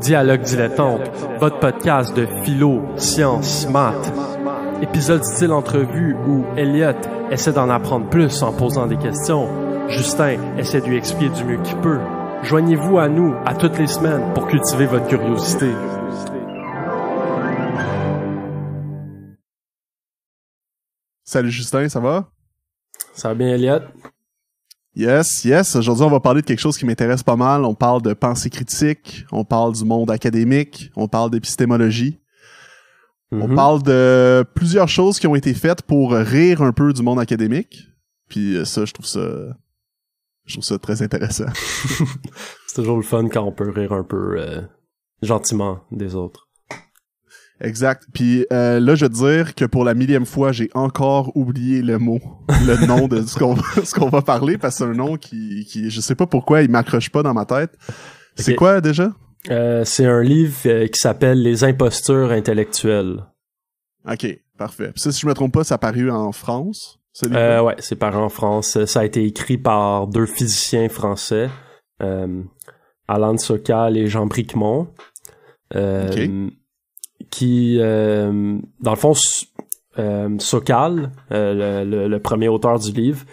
Dialogue dilettante, votre podcast de philo, science maths. Épisode style entrevue où Elliot essaie d'en apprendre plus en posant des questions. Justin essaie de lui expliquer du mieux qu'il peut. Joignez-vous à nous à toutes les semaines pour cultiver votre curiosité. Salut Justin, ça va? Ça va bien Elliot? Yes, yes. Aujourd'hui, on va parler de quelque chose qui m'intéresse pas mal. On parle de pensée critique, on parle du monde académique, on parle d'épistémologie. On mhm. parle de plusieurs choses qui ont été faites pour rire un peu du monde académique. Puis euh, ça, je trouve ça, je trouve ça très intéressant. C'est toujours le fun quand on peut rire un peu euh, gentiment des autres. Exact. Puis euh, là, je veux dire que pour la millième fois, j'ai encore oublié le mot, le nom de ce qu'on va parler, parce que c'est un nom qui, qui, je sais pas pourquoi, il m'accroche pas dans ma tête. C'est quoi déjà? Euh, c'est un livre euh, qui s'appelle Les impostures intellectuelles. OK, parfait. si je me trompe pas, ça a paru en France, Ouais, c'est paru en France. Ça a été écrit par deux physiciens français, Alain Sokal et Jean Bricmont qui, euh, dans le fond, euh, Sokal, euh, le, le, premier auteur du livre,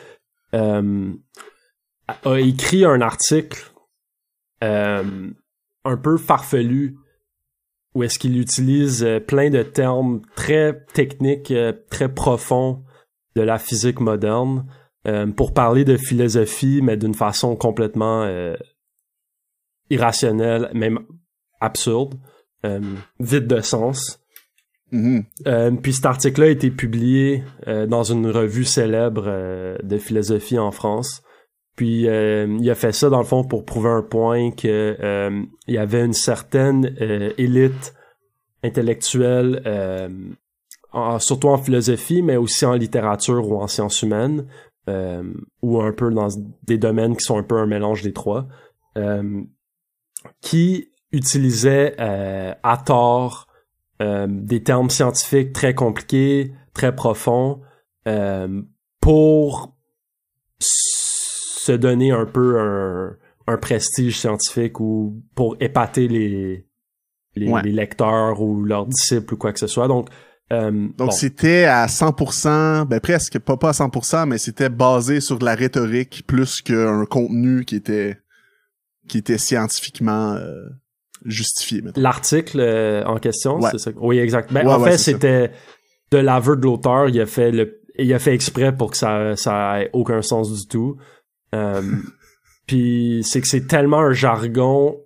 a écrit un article un peu farfelu où est-ce qu'il utilise plein de termes très techniques, très profonds de la physique moderne pour parler de philosophie, mais d'une façon complètement irrationnelle, même absurde. Euh, vite de sens. Mm-hmm. Euh, puis cet article-là a été publié euh, dans une revue célèbre de philosophie en France. Puis il a fait ça dans le fond pour prouver un point que il y avait une certaine élite intellectuelle, surtout en philosophie, mais aussi en littérature ou en sciences humaines, ou un peu dans des domaines qui sont un peu un mélange des trois, qui utilisait euh, à tort euh, des termes scientifiques très compliqués, très profonds, euh, pour se donner un peu un, prestige scientifique ou pour épater les, les, lecteurs ou leurs disciples ou quoi que ce soit. Donc, donc c'était à 100%, ben presque, pas, pas à 100%, mais c'était basé sur de la rhétorique plus qu'un contenu qui était qui était scientifiquement justifié. L'article euh, en question, c'est ça. Oui, exact. Ben, en fait, c'était de l'aveu de l'auteur. Il a fait le, il a fait exprès pour que ça, ça ait aucun sens du tout. Euh, puis c'est que c'est tellement un jargon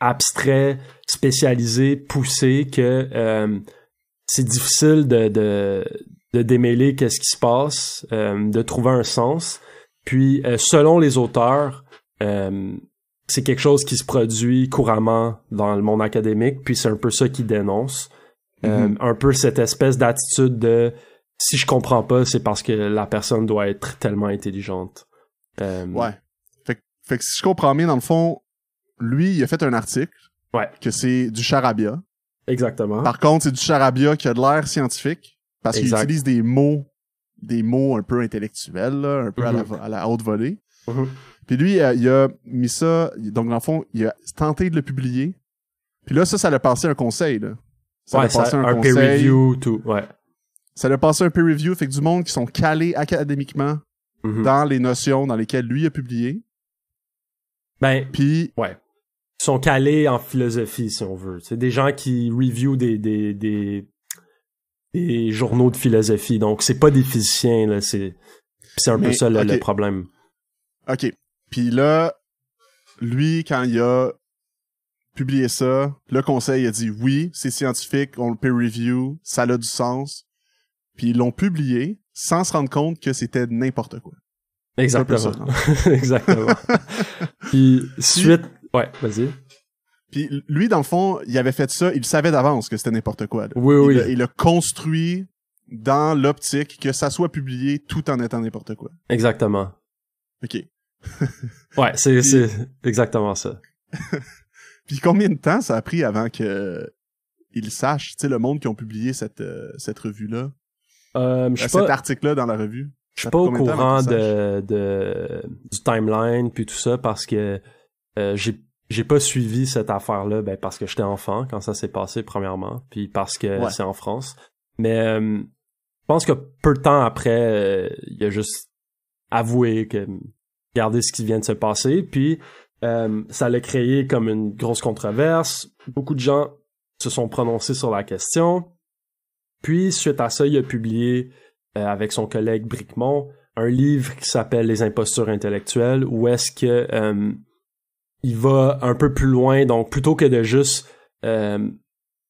abstrait, spécialisé, poussé que euh, c'est difficile de, de, de démêler qu'est-ce qui se passe, de trouver un sens. Puis selon les auteurs, euh, c'est quelque chose qui se produit couramment dans le monde académique, puis c'est un peu ça qu'il dénonce. Euh, mm-hmm. un peu cette espèce d'attitude de si je comprends pas, c'est parce que la personne doit être tellement intelligente. Euh, ouais. Fait, que si je comprends bien, dans le fond, lui, il a fait un article. Ouais. Que c'est du charabia. Exactement. Par contre, c'est du charabia qui a de l'air scientifique parce qu'il utilise des mots, des mots un peu intellectuels, un peu à, la, mm-hmm. haute volée. Mm-hmm. Puis lui, il a mis ça, donc dans le fond, il a tenté de le publier. Puis là, ça, ça l'a passé un conseil. Ça l'a passé un, un peer review, tout, ouais. Ça l'a passé un peer review, fait que du monde qui sont calés académiquement mm-hmm. dans les notions dans lesquelles lui a publié. Ben, puis... Ouais. Ils sont calés en philosophie, si on veut. C'est des gens qui review des, des, des, des journaux de philosophie. Donc, c'est pas des physiciens, là. C'est c'est un peu ça, le problème. OK. Puis là, lui, quand il a publié ça, le conseil a dit oui, c'est scientifique, on le peer review, ça a du sens. Puis ils l'ont publié sans se rendre compte que c'était n'importe quoi. Exactement. Exactement. Puis suite, ouais, vas-y. Puis lui, dans le fond, il avait fait ça, il savait d'avance que c'était n'importe quoi. Oui, oui. il a construit dans l'optique que ça soit publié tout en étant n'importe quoi. Exactement. OK ouais, c'est exactement ça. Puis combien de temps ça a pris avant que ils sachent, tu sais, le monde qui ont publié cette, euh, cette revue-là? Euh, euh, cet article-là dans la revue? Je suis pas au courant de, de, du timeline puis tout ça parce que j'ai j'ai pas suivi cette affaire-là ben parce que j'étais enfant quand ça s'est passé premièrement puis parce que c'est en France mais je pense que peu de temps après il a juste avoué que regarder ce qui vient de se passer. Puis euh, ça l'a créé comme une grosse controverse. Beaucoup de gens se sont prononcés sur la question. Puis suite à ça, il a publié euh, avec son collègue Bricmont un livre qui s'appelle Les impostures intellectuelles, où est-ce que euh, il va un peu plus loin. Donc plutôt que de juste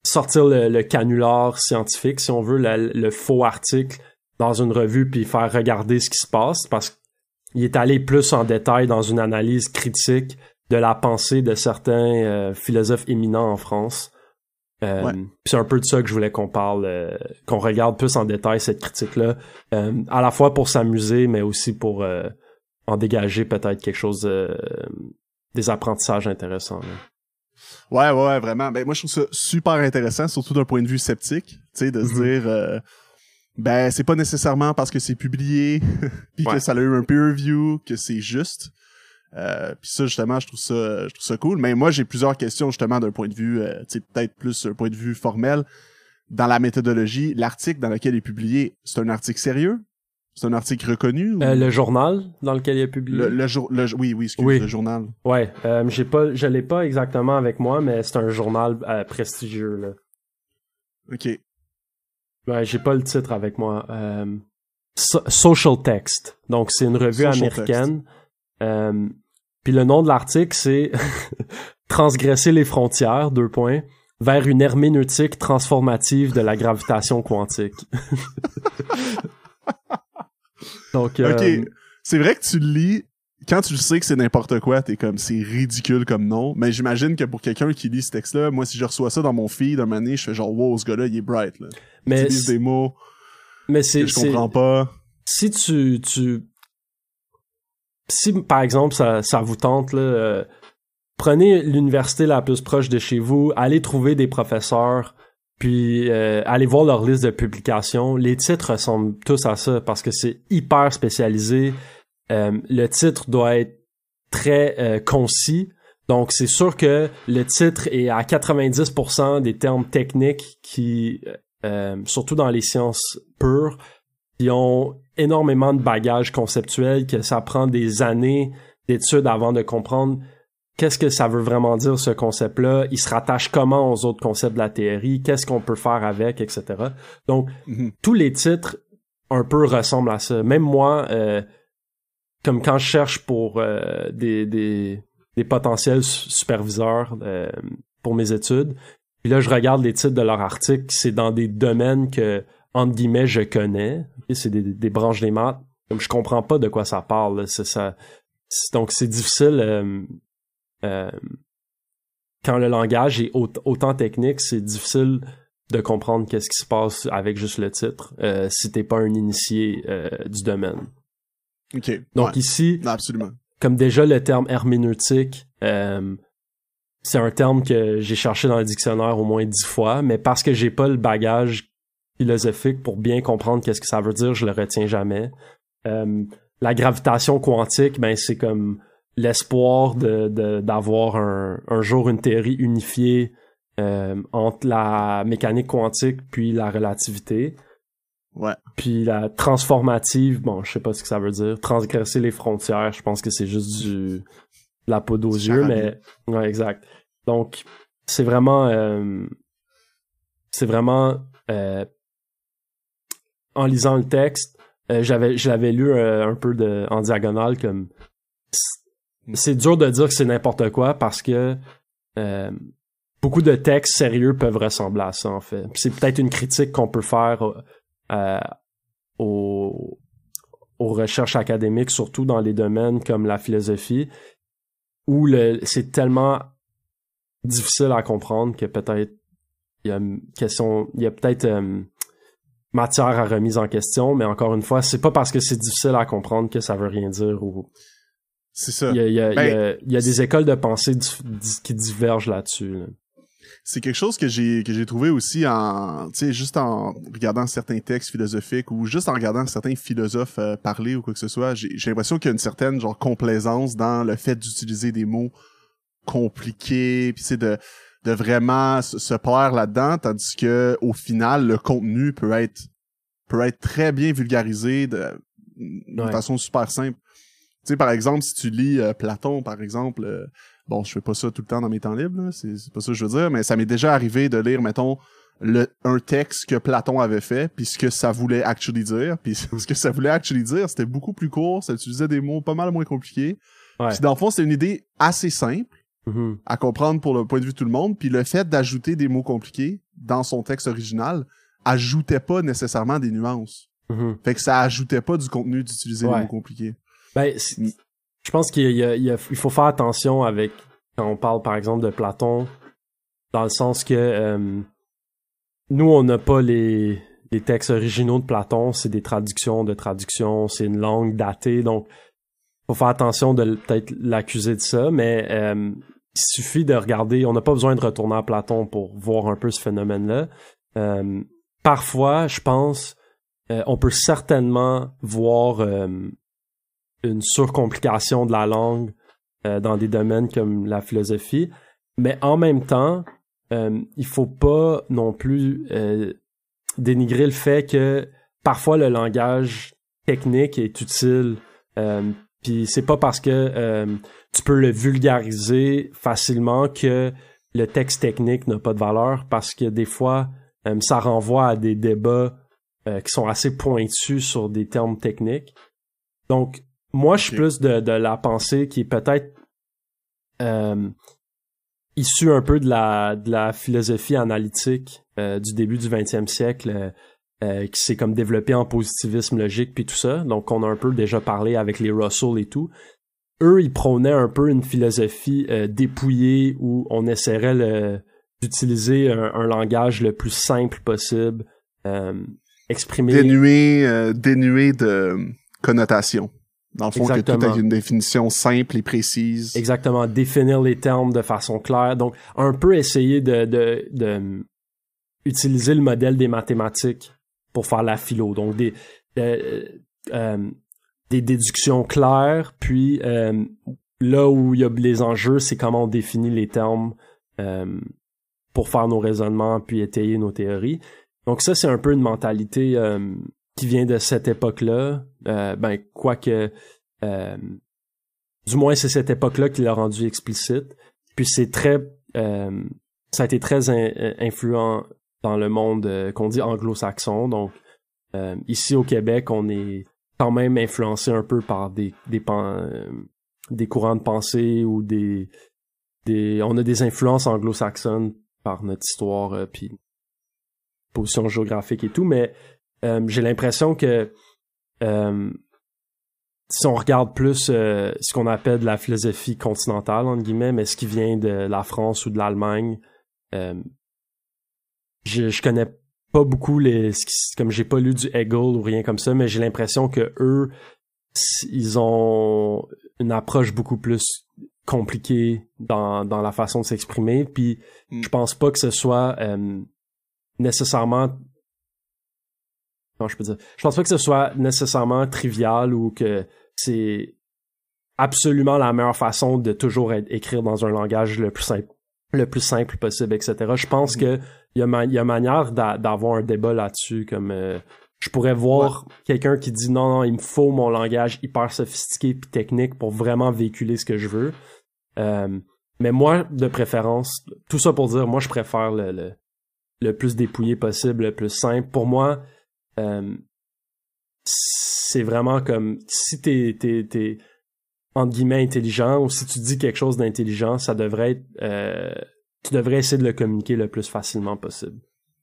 sortir le, canular scientifique, si on veut, le faux article dans une revue puis faire regarder ce qui se passe parce que il est allé plus en détail dans une analyse critique de la pensée de certains euh, philosophes éminents en France. Euh, c'est un peu de ça que je voulais qu'on parle, euh, qu'on regarde plus en détail cette critique-là, à la fois pour s'amuser, mais aussi pour en dégager peut-être quelque chose, des apprentissages intéressants. Ouais, ouais, vraiment. Ben, moi, je trouve ça super intéressant, surtout d'un point de vue sceptique, tu sais, de se mm-hmm. dire ben c'est pas nécessairement parce que c'est publié puis que ça a eu un peer review que c'est juste. Euh, puis ça justement, je trouve ça, je trouve ça cool. Mais moi j'ai plusieurs questions justement d'un point de vue, euh, peut-être plus un point de vue formel dans la méthodologie. L'article dans lequel il est publié, c'est un article sérieux C'est un article reconnu euh, Le journal dans lequel il est publié. Le, le, le oui, oui, excuse, oui, le journal. Ouais, euh, j'ai pas, je l'ai pas exactement avec moi, mais c'est un journal euh, prestigieux là. Ok. Ouais, j'ai pas le titre avec moi. Euh, Social Text. Donc, c'est une revue américaine. Euh, puis le nom de l'article, c'est Transgresser les frontières, deux points, vers une herméneutique transformative de la gravitation quantique. Donc, OK. Euh, c'est vrai que tu lis quand tu sais que c'est n'importe quoi, t'es comme c'est ridicule comme nom. Mais j'imagine que pour quelqu'un qui lit ce texte-là, moi si je reçois ça dans mon feed mon année, je fais genre wow, ce gars-là il est bright là. Mais des mots. Mais c'est je comprends pas. Si tu si par exemple ça, vous tente là, euh, prenez l'université la plus proche de chez vous, allez trouver des professeurs puis euh, allez voir leur liste de publications. Les titres ressemblent tous à ça parce que c'est hyper spécialisé. Euh, le titre doit être très euh, concis. Donc c'est sûr que le titre est à 90% des termes techniques qui, euh, surtout dans les sciences pures, qui ont énormément de bagages conceptuels, que ça prend des années d'études avant de comprendre qu'est-ce que ça veut vraiment dire ce concept-là, il se rattache comment aux autres concepts de la théorie, qu'est-ce qu'on peut faire avec, etc. Donc, mhm. tous les titres un peu ressemblent à ça. Même moi, euh, comme quand je cherche pour euh, des, potentiels superviseurs euh, pour mes études, puis là je regarde les titres de leurs articles, c'est dans des domaines que, entre guillemets, je connais. c'est des, branches des maths. Comme je comprends pas de quoi ça parle. donc c'est difficile euh, quand le langage est autant technique, c'est difficile de comprendre qu'est-ce qui se passe avec juste le titre si t'es pas un initié du domaine. Donc ici, ah, comme déjà le terme herméneutique, euh, c'est un terme que j'ai cherché dans le dictionnaire au moins dix fois, mais parce que j'ai pas le bagage philosophique pour bien comprendre qu'est-ce que ça veut dire, je le retiens jamais. Euh, la gravitation quantique, ben c'est comme l'espoir d'avoir un, jour une théorie unifiée euh, entre la mécanique quantique puis la relativité. Puis la transformative, bon, je sais pas ce que ça veut dire. Transgresser les frontières, je pense que c'est juste du la peau aux yeux, mais ouais, exact. Donc c'est vraiment euh, c'est vraiment euh, en lisant le texte, euh, j'avais je l'avais lu un peu de en diagonale comme c'est dur de dire que c'est n'importe quoi parce que beaucoup de textes sérieux peuvent ressembler à ça en fait. C'est peut-être une critique qu'on peut faire euh, aux, recherches académiques, surtout dans les domaines comme la philosophie, où le c'est tellement difficile à comprendre que peut-être il y a question, il y a peut-être euh, matière à remise en question, mais encore une fois, c'est pas parce que c'est difficile à comprendre que ça veut rien dire ou Il y, a, des écoles de pensée qui divergent là-dessus. là dessus c'est quelque chose que j'ai que j'ai trouvé aussi en tu sais juste en regardant certains textes philosophiques ou juste en regardant certains philosophes euh, parler ou quoi que ce soit, j'ai l'impression qu'il y a une certaine genre complaisance dans le fait d'utiliser des mots compliqués, puis c'est de de vraiment se perdre là-dedans tandis que au final le contenu peut être peut être très bien vulgarisé de, façon super simple. Tu sais par exemple si tu lis euh, Platon par exemple euh, Bon, je fais pas ça tout le temps dans mes temps libres, c'est pas ça que je veux dire, mais ça m'est déjà arrivé de lire, mettons, le, un texte que Platon avait fait, puis ce que ça voulait actually dire, puis ce que ça voulait actually dire, c'était beaucoup plus court, ça utilisait des mots pas mal moins compliqués. Ouais. Puis dans le fond, c'est une idée assez simple mm-hmm. à comprendre pour le point de vue de tout le monde, puis le fait d'ajouter des mots compliqués dans son texte original ajoutait pas nécessairement des nuances. Mm-hmm. Fait que ça ajoutait pas du contenu d'utiliser des mots compliqués. Ben, mm je pense qu'il faut faire attention avec quand on parle par exemple de Platon, dans le sens que euh, nous on n'a pas les, les textes originaux de Platon, c'est des traductions de traductions, c'est une langue datée, donc faut faire attention de peut-être l'accuser de ça, mais euh, il suffit de regarder, on n'a pas besoin de retourner à Platon pour voir un peu ce phénomène-là. Euh, parfois, je pense, on peut certainement voir une surcomplication de la langue euh, dans des domaines comme la philosophie. Mais en même temps, il euh, il faut pas non plus euh, dénigrer le fait que parfois le langage technique est utile. Puis c'est pas parce que tu peux le vulgariser facilement que le texte technique n'a pas de valeur parce que des fois ça renvoie à des débats qui sont assez pointus sur des termes techniques. Donc, moi, je suis plus de, de, la pensée qui est peut-être euh, issue un peu de la, de la philosophie analytique euh, du début du 20e siècle, euh, euh, qui s'est comme développée en positivisme logique puis tout ça. Donc, on a un peu déjà parlé avec les Russell et tout. Eux, ils prônaient un peu une philosophie dépouillée où on essaierait d'utiliser un, langage le plus simple possible, exprimer... Dénué, dénué de connotation. Dans le fond, que tout a une définition simple et précise. Exactement. Définir les termes de façon claire. Donc, un peu essayer de, de, de utiliser le modèle des mathématiques pour faire la philo. Donc, des, euh, euh, des déductions claires, puis euh, là où il y a les enjeux, c'est comment on définit les termes pour faire nos raisonnements, puis étayer nos théories. Donc ça, c'est un peu une mentalité qui vient de cette époque-là, euh, ben quoique euh, du moins c'est cette époque-là qui l'a rendu explicite. Puis c'est très euh, ça a été très euh, influent dans le monde qu'on dit anglo-saxon. Donc ici au Québec, on est quand même influencé un peu par des des, des courants de pensée ou des des on a des influences anglo-saxonnes par notre histoire puis position géographique et tout, mais euh, j'ai l'impression que euh, si on regarde plus euh, ce qu'on appelle de la philosophie continentale, entre guillemets, mais ce qui vient de la France ou de l'Allemagne, je, je, connais pas beaucoup les. Comme j'ai pas lu du Hegel ou rien comme ça, mais j'ai l'impression que eux, ils ont une approche beaucoup plus compliquée dans, la façon de s'exprimer. Puis mm. je pense pas que ce soit nécessairement je peux pense pas que ce soit nécessairement trivial ou que c'est absolument la meilleure façon de toujours écrire dans un langage le plus simple le plus simple possible, etc. Je pense mm. que il y a, manière d'avoir un débat là-dessus, comme euh, je pourrais voir quelqu'un qui dit non, non, il me faut mon langage hyper sophistiqué puis technique pour vraiment véhiculer ce que je veux. Euh, mais moi, de préférence, tout ça pour dire, moi, je préfère le plus dépouillé possible, le plus simple. Pour moi, euh, c'est vraiment comme si t'es t'es entre guillemets intelligent ou si tu dis quelque chose d'intelligent, ça devrait être euh, tu devrais essayer de le communiquer le plus facilement possible.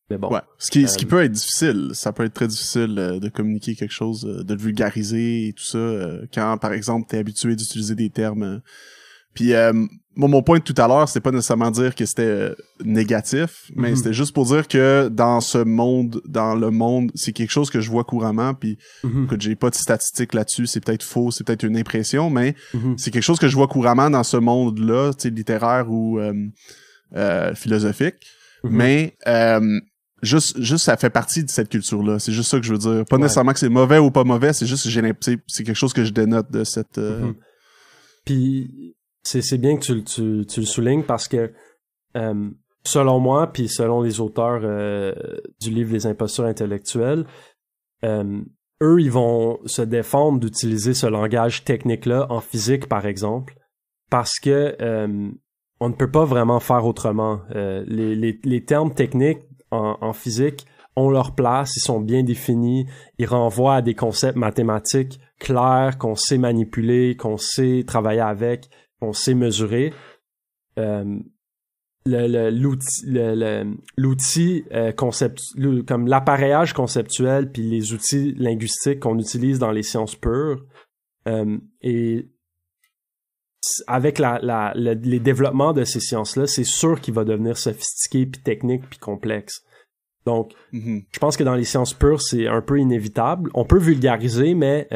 Mais bon. Ouais. Ce qui, ce qui euh, peut être difficile, ça peut être très difficile de communiquer quelque chose, de le vulgariser et tout ça, quand par exemple t'es habitué d'utiliser des termes. Puis mon point de tout à l'heure, c'est pas nécessairement dire que c'était euh, négatif, mais mhm. c'était juste pour dire que dans ce monde, dans le monde, c'est quelque chose que je vois couramment, puis que mhm. j'ai pas de statistiques là-dessus, c'est peut-être faux, c'est peut-être une impression, mais mhm. c'est quelque chose que je vois couramment dans ce monde-là, littéraire ou euh, euh, philosophique, mais juste, juste ça fait partie de cette culture-là. C'est juste ça que je veux dire. Pas nécessairement que c'est mauvais ou pas mauvais, c'est juste que c'est quelque chose que je dénote de cette. C'est bien que tu, le soulignes parce que euh, selon moi, puis selon les auteurs euh, du livre Les impostures intellectuelles, euh, eux, ils vont se défendre d'utiliser ce langage technique-là en physique, par exemple, parce que on ne peut pas vraiment faire autrement. les, termes techniques en, physique ont leur place, ils sont bien définis, ils renvoient à des concepts mathématiques clairs qu'on sait manipuler, qu'on sait travailler avec on sait mesurer. Euh, l'outil euh, comme l'appareillage conceptuel puis les outils linguistiques qu'on utilise dans les sciences pures euh, et avec la, les développements de ces sciences là c'est sûr qu'il va devenir sophistiqué puis technique puis complexe donc mm-hmm. je pense que dans les sciences pures c'est un peu inévitable on peut vulgariser mais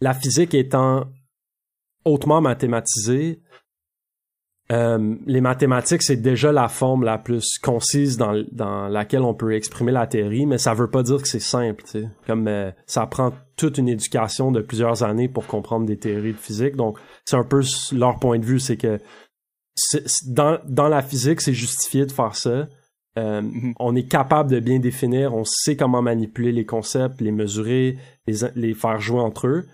la physique étant hautement mathématisé, euh, les mathématiques, c'est déjà la forme la plus concise dans, laquelle on peut exprimer la théorie, mais ça veut pas dire que c'est simple. Comme euh, ça prend toute une éducation de plusieurs années pour comprendre des théories de physique, donc c'est un peu leur point de vue, c'est que dans, la physique, c'est justifié de faire ça. Euh, mm-hmm. On est capable de bien définir, on sait comment manipuler les concepts, les mesurer, les faire jouer entre eux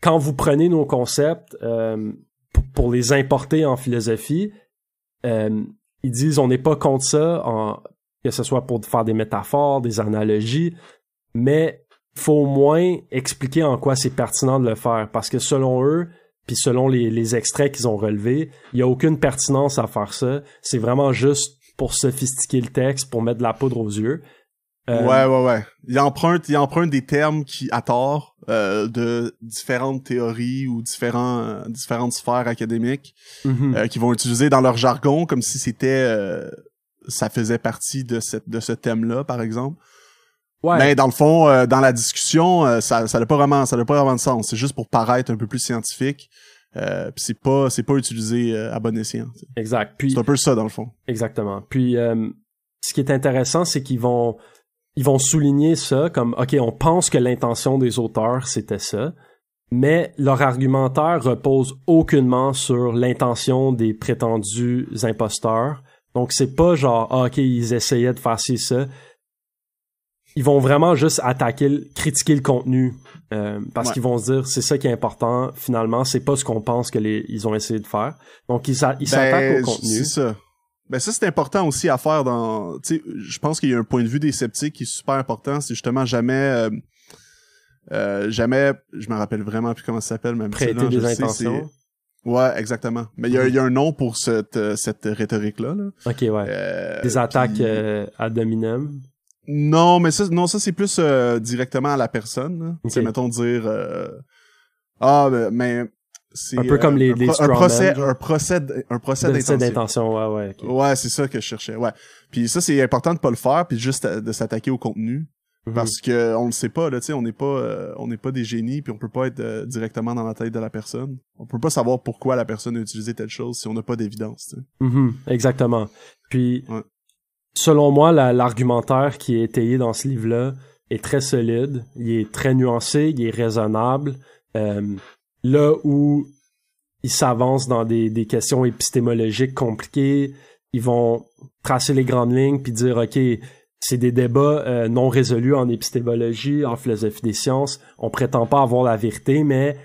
quand vous prenez nos concepts euh, pour, les importer en philosophie, euh, ils disent on n'est pas contre ça, que ce soit pour faire des métaphores, des analogies, mais il faut au moins expliquer en quoi c'est pertinent de le faire, parce que selon eux, puis selon les, les extraits qu'ils ont relevés, il n'y a aucune pertinence à faire ça. C'est vraiment juste pour sophistiquer le texte, pour mettre de la poudre aux yeux. Euh, ouais, ouais, ouais. Il emprunte, il emprunte des termes qui, à tort, euh, de différentes théories ou différents, euh, différentes sphères académiques mhm. qui vont utiliser dans leur jargon comme si c'était... ça faisait partie de, cette, de ce thème-là, par exemple. Ouais. Mais dans le fond, dans la discussion, ça n'a pas, vraiment, ça pas vraiment de sens. C'est juste pour paraître un peu plus scientifique. Euh, c'est pas c'est pas utilisé à bon escient. Exact. c'est un peu ça dans le fond. Exactement. Puis ce qui est intéressant, c'est qu'ils vont ils vont souligner ça comme OK, on pense que l'intention des auteurs c'était ça, mais leur argumentaire repose aucunement sur l'intention des prétendus imposteurs. Donc c'est pas genre ah, OK, ils essayaient de faire ci ça. Ils vont vraiment juste attaquer, critiquer le contenu euh, parce qu'ils vont se dire c'est ça qui est important finalement, c'est pas ce qu'on pense qu'ils ont essayé de faire. Donc ils ben, s'attaquent au contenu. Ben ça, c'est important aussi à faire dans... Tu sais, Je pense qu'il y a un point de vue des sceptiques qui est super important. C'est justement jamais... Euh, euh, jamais... Je me rappelle vraiment plus comment ça s'appelle. Même Prêter des intentions. ouais, exactement. Mais il y, a, y, a un nom pour cette, euh, cette rhétorique-là. OK, ouais. des attaques à ad hominem. Non, mais ça, non, ça c'est plus directement à la personne. C'est mettons dire... Ah, ben, mais un peu comme euh, les, un, les un procès, un procès, un procès d'intention. Ouais, ouais. Ouais, c'est ça que je cherchais. Ouais. Puis ça, c'est important de pas le faire, puis juste euh, de s'attaquer au contenu. Mhm. Parce que on le sait pas là, tu sais, on n'est pas, euh, on n'est pas des génies, puis on peut pas être directement dans la tête de la personne. On peut pas savoir pourquoi la personne a utilisé telle chose si on n'a pas d'évidence. Mhm, exactement. Puis, selon moi, l'argumentaire qui est étayé dans ce livre-là est très solide, il est très nuancé, il est raisonnable. Euh, là où ils s'avancent dans des, questions épistémologiques compliquées, ils vont tracer les grandes lignes puis dire OK, c'est des débats euh, non résolus en épistémologie, en philosophie des sciences. On prétend pas avoir la vérité, mais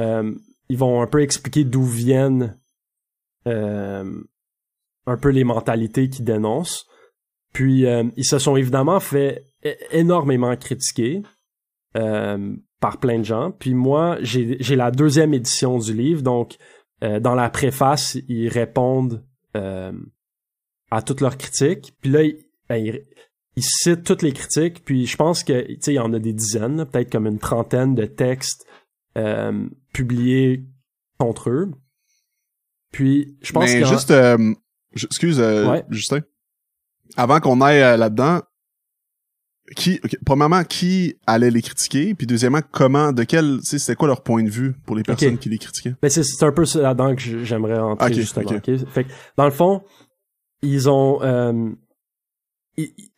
euh, ils vont un peu expliquer d'où viennent euh, un peu les mentalités qu'ils dénoncent. Puis ils se sont évidemment fait énormément critiquer. Euh, par plein de gens. Puis moi, j'ai la deuxième édition du livre, donc euh, dans la préface, ils répondent euh, à toutes leurs critiques. Puis là, ben, ils, citent toutes les critiques. Puis je pense que tu sais, il y en a des dizaines, peut-être comme une trentaine de textes euh, publiés contre eux. Puis je pense que juste, excuse Justin, avant qu'on aille là-dedans, premièrement, qui allait les critiquer, puis deuxièmement, comment, de quel, c'était quoi leur point de vue pour les personnes qui les critiquaient? Ben c'est un peu là-dedans que j'aimerais entrer justement. Fait dans le fond, ils ont, euh,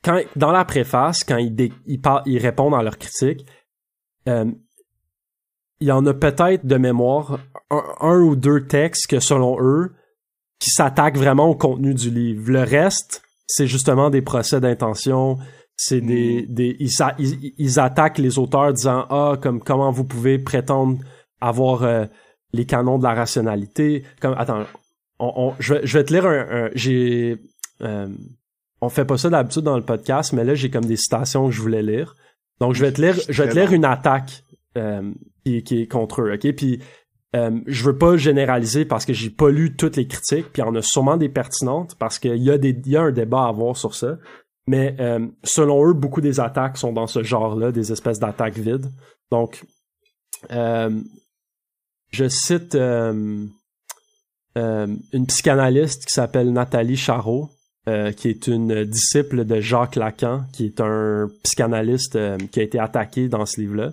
quand dans la préface, quand ils, ils, répondent à leurs critiques, euh, il y en a peut-être de mémoire un, ou deux textes que selon eux, qui s'attaquent vraiment au contenu du livre. Le reste, c'est justement des procès d'intention, c'est des, hmm. des ils, attaquent les auteurs disant ah comme comment vous pouvez prétendre avoir euh, les canons de la rationalité comme attends je, vais, je, vais te lire un, j'ai euh, on fait pas ça d'habitude dans le podcast mais là j'ai comme des citations que je voulais lire donc je vais te lire je vais te lire une attaque euh, qui, qui est contre eux ok puis je veux pas généraliser parce que j'ai pas lu toutes les critiques, puis il y en a sûrement des pertinentes parce qu'il y a des y a un débat à avoir sur ça. Mais euh, selon eux, beaucoup des attaques sont dans ce genre-là, des espèces d'attaques vides. Donc, euh, je cite euh, une psychanalyste qui s'appelle Nathalie Charot, qui est une disciple de Jacques Lacan, qui est un psychanalyste qui a été attaqué dans ce livre-là,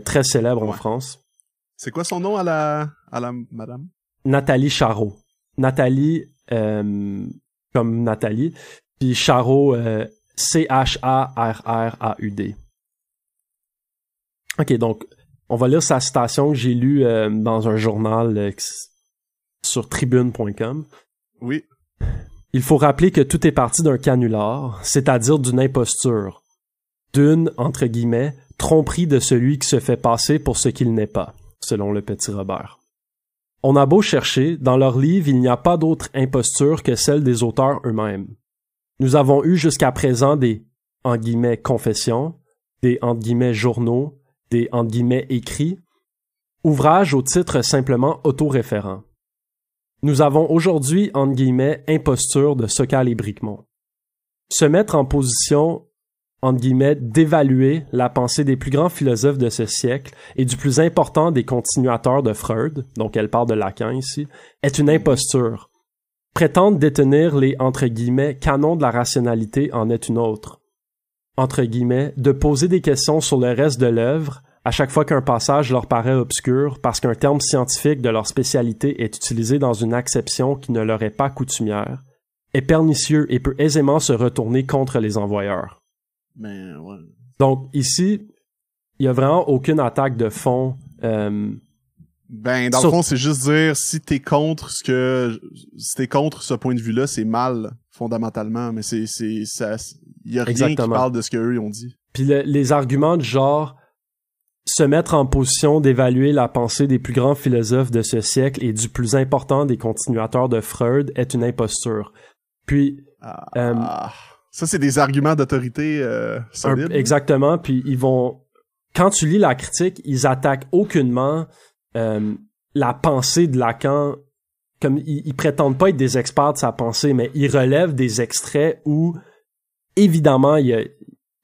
très célèbre en France. C'est quoi son nom à la, à la madame? Nathalie Charot. Nathalie, comme Nathalie, puis C-H-A-R-R-A-U-D. Euh, ok, donc, on va lire sa citation que j'ai lue euh, dans un journal euh, sur tribune.com. Oui. Il faut rappeler que tout est parti d'un canular, c'est-à-dire d'une imposture, d'une, entre guillemets, tromperie de celui qui se fait passer pour ce qu'il n'est pas, selon le petit Robert. On a beau chercher, dans leur livre, il n'y a pas d'autre imposture que celle des auteurs eux-mêmes. Nous avons eu jusqu'à présent des en guillemets confessions, des en guillemets journaux, des en guillemets écrits, ouvrages au titre simplement autoréférent. Nous avons aujourd'hui en guillemets imposture de Socal et Bricmont. Se mettre en position guillemets, d'évaluer la pensée des plus grands philosophes de ce siècle et du plus important des continuateurs de Freud, donc elle parle de Lacan ici, est une imposture, prétendre détenir les entre guillemets canons de la rationalité en est une autre. Entre guillemets, de poser des questions sur le reste de l'œuvre à chaque fois qu'un passage leur paraît obscur parce qu'un terme scientifique de leur spécialité est utilisé dans une acception qui ne leur est pas coutumière, est pernicieux et peut aisément se retourner contre les envoyeurs. Ben, Donc ici, il n'y a vraiment aucune attaque de fond euh, ben, dans le fond, c'est juste dire si t'es contre ce que, si t'es contre ce point de vue-là, c'est mal, fondamentalement, mais c'est, c'est, ça, y a rien qui parle de ce qu'eux, ils ont dit. Puis les arguments du genre, se mettre en position d'évaluer la pensée des plus grands philosophes de ce siècle et du plus important des continuateurs de Freud est une imposture. Puis, ah, euh, ça, c'est des arguments d'autorité euh, exactement. Puis ils vont, quand tu lis la critique, ils attaquent aucunement euh, la pensée de Lacan, comme ils, prétendent pas être des experts de sa pensée, mais ils relèvent des extraits où évidemment il y a,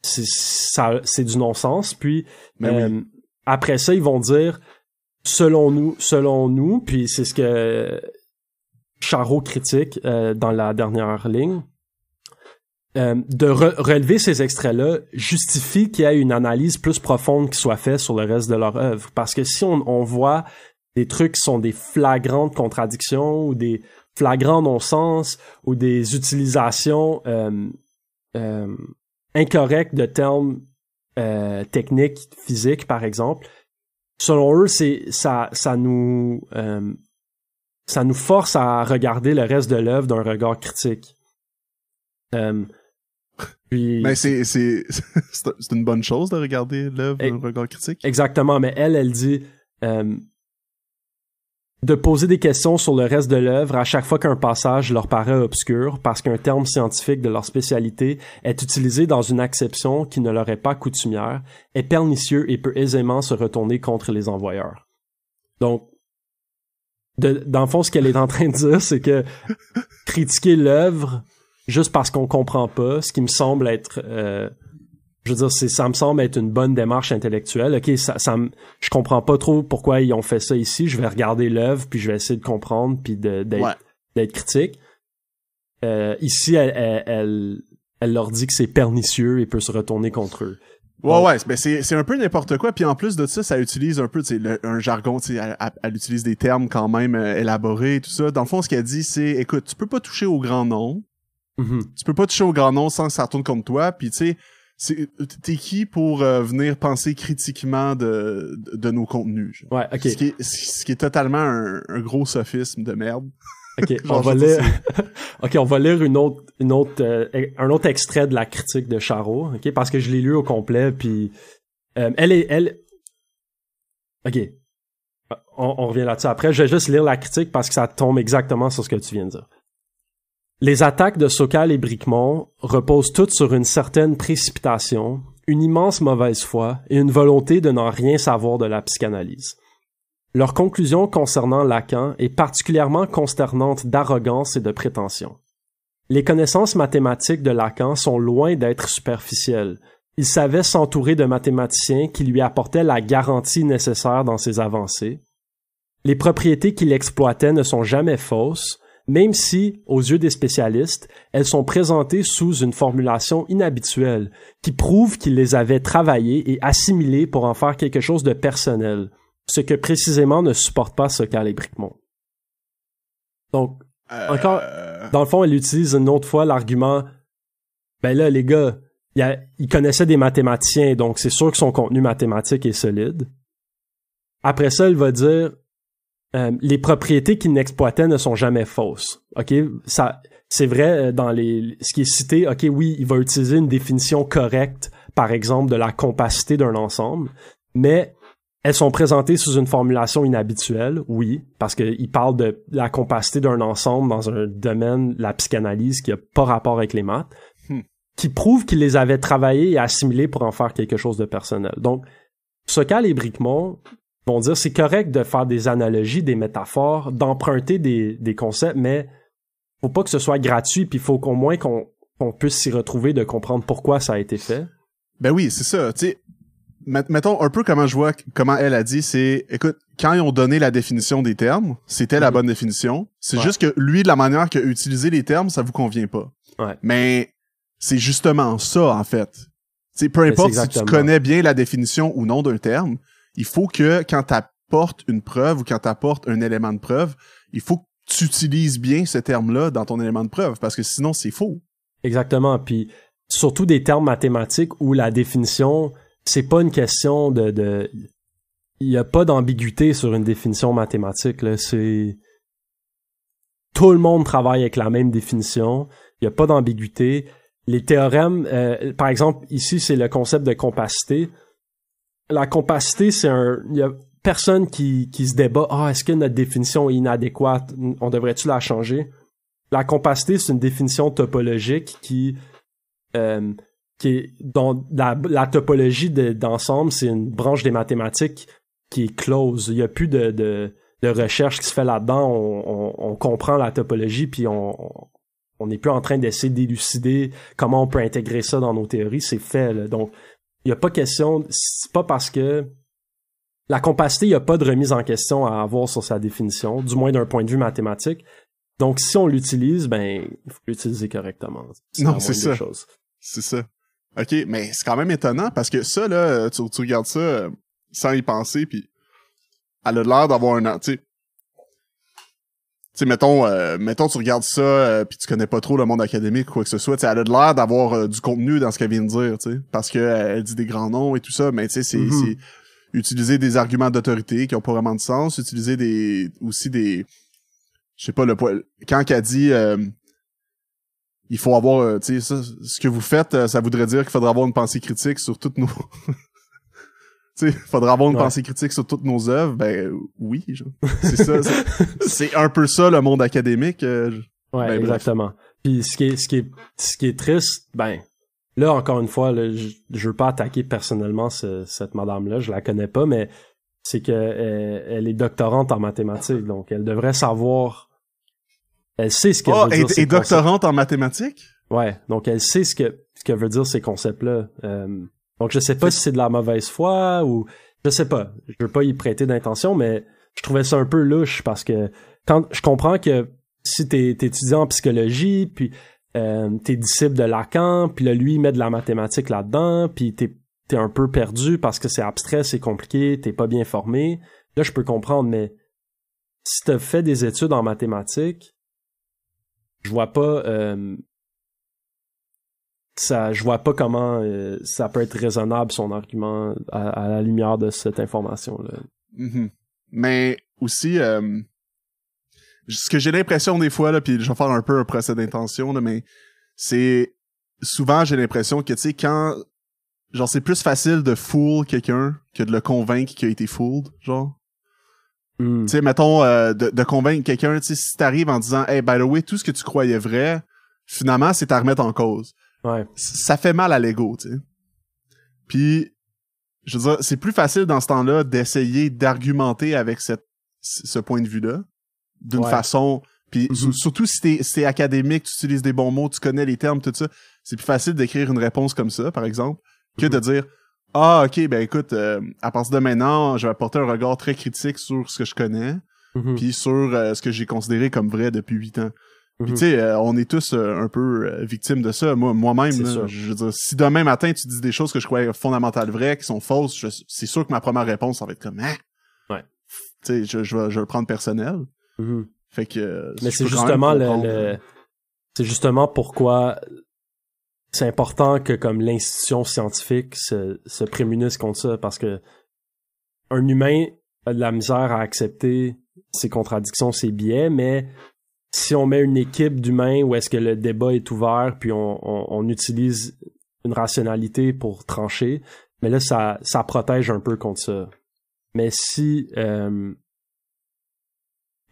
c'est du non-sens. Puis ben euh, après ça, ils vont dire selon nous, selon nous, puis c'est ce que Charot critique euh, dans la dernière ligne. Euh, de relever ces extraits-là justifie qu'il y ait une analyse plus profonde qui soit faite sur le reste de leur œuvre. Parce que si on, voit des trucs qui sont des flagrantes contradictions ou des flagrants non-sens ou des utilisations euh, euh, incorrectes de termes techniques, physiques, par exemple, selon eux, ça, nous force à regarder le reste de l'œuvre d'un regard critique. Mais c'est, c'est, c'est une bonne chose de regarder l'œuvre d'un eh, regard critique. Exactement, mais elle, elle dit euh, de poser des questions sur le reste de l'œuvre à chaque fois qu'un passage leur paraît obscur parce qu'un terme scientifique de leur spécialité est utilisé dans une acception qui ne leur est pas coutumière, est pernicieux et peut aisément se retourner contre les envoyeurs. Donc, de, dans le fond, ce qu'elle est en train de dire, c'est que critiquer l'œuvre juste parce qu'on comprend pas, ce qui me semble être euh, je veux dire, ça me semble être une bonne démarche intellectuelle. Ok, ça, ça je comprends pas trop pourquoi ils ont fait ça ici. Je vais regarder l'œuvre, puis je vais essayer de comprendre, puis d'être, critique. Euh, ici, elle, elle, leur dit que c'est pernicieux et peut se retourner contre eux. Ouais, ouais, mais c'est, un peu n'importe quoi. Puis en plus de ça, ça utilise un peu un jargon, elle, elle utilise des termes quand même euh, élaborés, et tout ça. Dans le fond, ce qu'elle dit, c'est, écoute, tu peux pas toucher au grand nombre, Mhm. Tu peux pas toucher au grand nom sans que ça retourne contre toi. Puis tu sais, t'es qui pour euh, venir penser critiquement de, nos contenus? Ouais, ok. Ce qui est, totalement un, gros sophisme de merde. Ok, on va lire. ok, on va lire une autre, une autre, euh, e, un autre extrait de la critique de Charo. Ok, parce que je l'ai lu au complet. Puis euh, elle est, elle. Ok. on revient là-dessus après. Je vais juste lire la critique parce que ça tombe exactement sur ce que tu viens de dire. Les attaques de Sokal et Briquemont reposent toutes sur une certaine précipitation, une immense mauvaise foi et une volonté de n'en rien savoir de la psychanalyse. Leur conclusion concernant Lacan est particulièrement consternante d'arrogance et de prétention. Les connaissances mathématiques de Lacan sont loin d'être superficielles. Il savait s'entourer de mathématiciens qui lui apportaient la garantie nécessaire dans ses avancées. Les propriétés qu'il exploitait ne sont jamais fausses, même si, aux yeux des spécialistes, elles sont présentées sous une formulation inhabituelle, qui prouve qu'il les avait travaillées et assimilées pour en faire quelque chose de personnel, ce que précisément ne supporte pas ce les Bricmont. Donc, euh, encore, dans le fond, elle utilise une autre fois l'argument, ben là, les gars, il, connaissait des mathématiciens, donc c'est sûr que son contenu mathématique est solide. Après ça, elle va dire, euh, les propriétés qu'il n'exploitait ne sont jamais fausses. OK? Ça, c'est vrai euh, dans les, ce qui est cité. OK, oui, il va utiliser une définition correcte, par exemple, de la compacité d'un ensemble, mais elles sont présentées sous une formulation inhabituelle, oui, parce qu'il parle de la compacité d'un ensemble dans un domaine, la psychanalyse, qui n'a pas rapport avec les maths, hmm. qui prouve qu'il les avait travaillées et assimilées pour en faire quelque chose de personnel. Donc, Socal et Bricmont, dire c'est correct de faire des analogies, des métaphores, d'emprunter des, concepts, mais faut pas que ce soit gratuit, puis il faut qu'au moins qu'on puisse s'y retrouver, de comprendre pourquoi ça a été fait. Ben oui, c'est ça. mettons un peu comment je vois comment elle a dit, c'est écoute, quand ils ont donné la définition des termes, c'était la mhm. bonne définition. C'est juste que lui, de la manière qu'il utilisé les termes, ça vous convient pas. Mais c'est justement ça, en fait. peu ben, importe si tu connais bien la définition ou non d'un terme, il faut que quand tu apportes une preuve ou quand tu apportes un élément de preuve, il faut que tu utilises bien ce terme-là dans ton élément de preuve, parce que sinon, c'est faux. Exactement. Puis, surtout des termes mathématiques où la définition, c'est pas une question de. Il n'y a pas d'ambiguïté sur une définition mathématique. C'est. Tout le monde travaille avec la même définition. Il n'y a pas d'ambiguïté. Les théorèmes, euh, par exemple, ici, c'est le concept de compacité la compacité, c'est un. Il y a personne qui, qui se débat. Ah, est-ce que notre définition est inadéquate? On devrait-tu la changer? La compacité, c'est une définition topologique qui. Euh, qui est dans la, topologie d'ensemble, c'est une branche des mathématiques qui est close. Il n'y a plus de, de, recherche qui se fait là-dedans. On, on, comprend la topologie, puis on, on n'est plus en train d'essayer d'élucider comment on peut intégrer ça dans nos théories, c'est fait. Là. Donc, il n'y a pas question, c'est pas parce que la compacité, il n'y a pas de remise en question à avoir sur sa définition, du moins d'un point de vue mathématique. Donc, si on l'utilise, ben, il faut l'utiliser correctement. Non, c'est ça. C'est ça. OK, mais c'est quand même étonnant parce que ça, là, tu, regardes ça euh, sans y penser, puis elle a l'air d'avoir un... Tu mettons, euh, mettons, tu regardes ça, euh, puis tu connais pas trop le monde académique ou quoi que ce soit. elle a l'air d'avoir euh, du contenu dans ce qu'elle vient de dire, tu parce que euh, elle dit des grands noms et tout ça. Mais tu sais, mm-hmm. c'est utiliser des arguments d'autorité qui ont pas vraiment de sens, utiliser des aussi des, je sais pas le poil. Quand qu'elle dit, il faut avoir, tu sais, ce que vous faites, ça voudrait dire qu'il faudrait avoir une pensée critique sur toutes nos faudra avoir une pensée critique sur toutes nos œuvres. Ben oui, c'est ça. C'est un peu ça le monde académique. Euh, ouais, ben, exactement. Puis ce qui est, ce qui est, ce qui est triste, ben là encore une fois, je, veux pas attaquer personnellement cette madame là, je la connais pas, mais c'est que euh, elle, est doctorante en mathématiques, donc elle devrait savoir. Elle sait ce qu'elle oh, veut dire. Et doctorante en mathématiques. Ouais, donc elle sait ce que ce que veut dire ces concepts là. Euh, donc je sais pas si c'est de la mauvaise foi ou je sais pas. Je veux pas y prêter d'intention, mais je trouvais ça un peu louche parce que quand je comprends que si t'es es étudiant en psychologie, puis tu euh, t'es disciple de Lacan, puis là lui il met de la mathématique là-dedans, puis t'es es un peu perdu parce que c'est abstrait, c'est compliqué, t'es pas bien formé. Là je peux comprendre, mais si tu t'as fait des études en mathématiques, je vois pas euh, ça, je vois pas comment euh, ça peut être raisonnable son argument à, la lumière de cette information-là. Mm-hmm. Mais aussi, euh, ce que j'ai l'impression des fois, là, puis je vais faire un peu un procès d'intention, mais c'est souvent j'ai l'impression que tu sais quand genre c'est plus facile de fool quelqu'un que de le convaincre qu'il a été fooled, genre. Mm. Tu sais, mettons, euh, de, convaincre quelqu'un, tu sais, si t'arrives en disant, hey, by the way, tout ce que tu croyais vrai, finalement, c'est à remettre en cause. Ça fait mal à l'ego, tu sais. Puis, je veux dire, c'est plus facile dans ce temps-là d'essayer d'argumenter avec ce point de vue-là, d'une façon... Puis mhm. surtout si t'es académique, tu utilises des bons mots, tu connais les termes, tout ça, c'est plus facile d'écrire une réponse comme ça, par exemple, que de mhm. dire « Ah, ok, ben écoute, euh, à partir de maintenant, je vais apporter un regard très critique sur ce que je connais, mhm. puis sur euh, ce que j'ai considéré comme vrai depuis huit ans. » Mhm. tu sais, euh, on est tous euh, un peu euh, victimes de ça. Moi, moi-même, je veux dire, si demain matin tu dis des choses que je croyais fondamentales vraies, qui sont fausses, c'est sûr que ma première réponse ça va être comme, ah, ouais. tu sais, je, je, vais, je vais le prendre personnel. Mhm. Fait que. Mais c'est justement le, hein. c'est justement pourquoi c'est important que comme l'institution scientifique se, se prémunisse contre ça parce que un humain a de la misère à accepter ses contradictions, ses biais, mais si on met une équipe d'humains où est-ce que le débat est ouvert, puis on, on, utilise une rationalité pour trancher, mais là, ça, ça protège un peu contre ça. Mais si euh,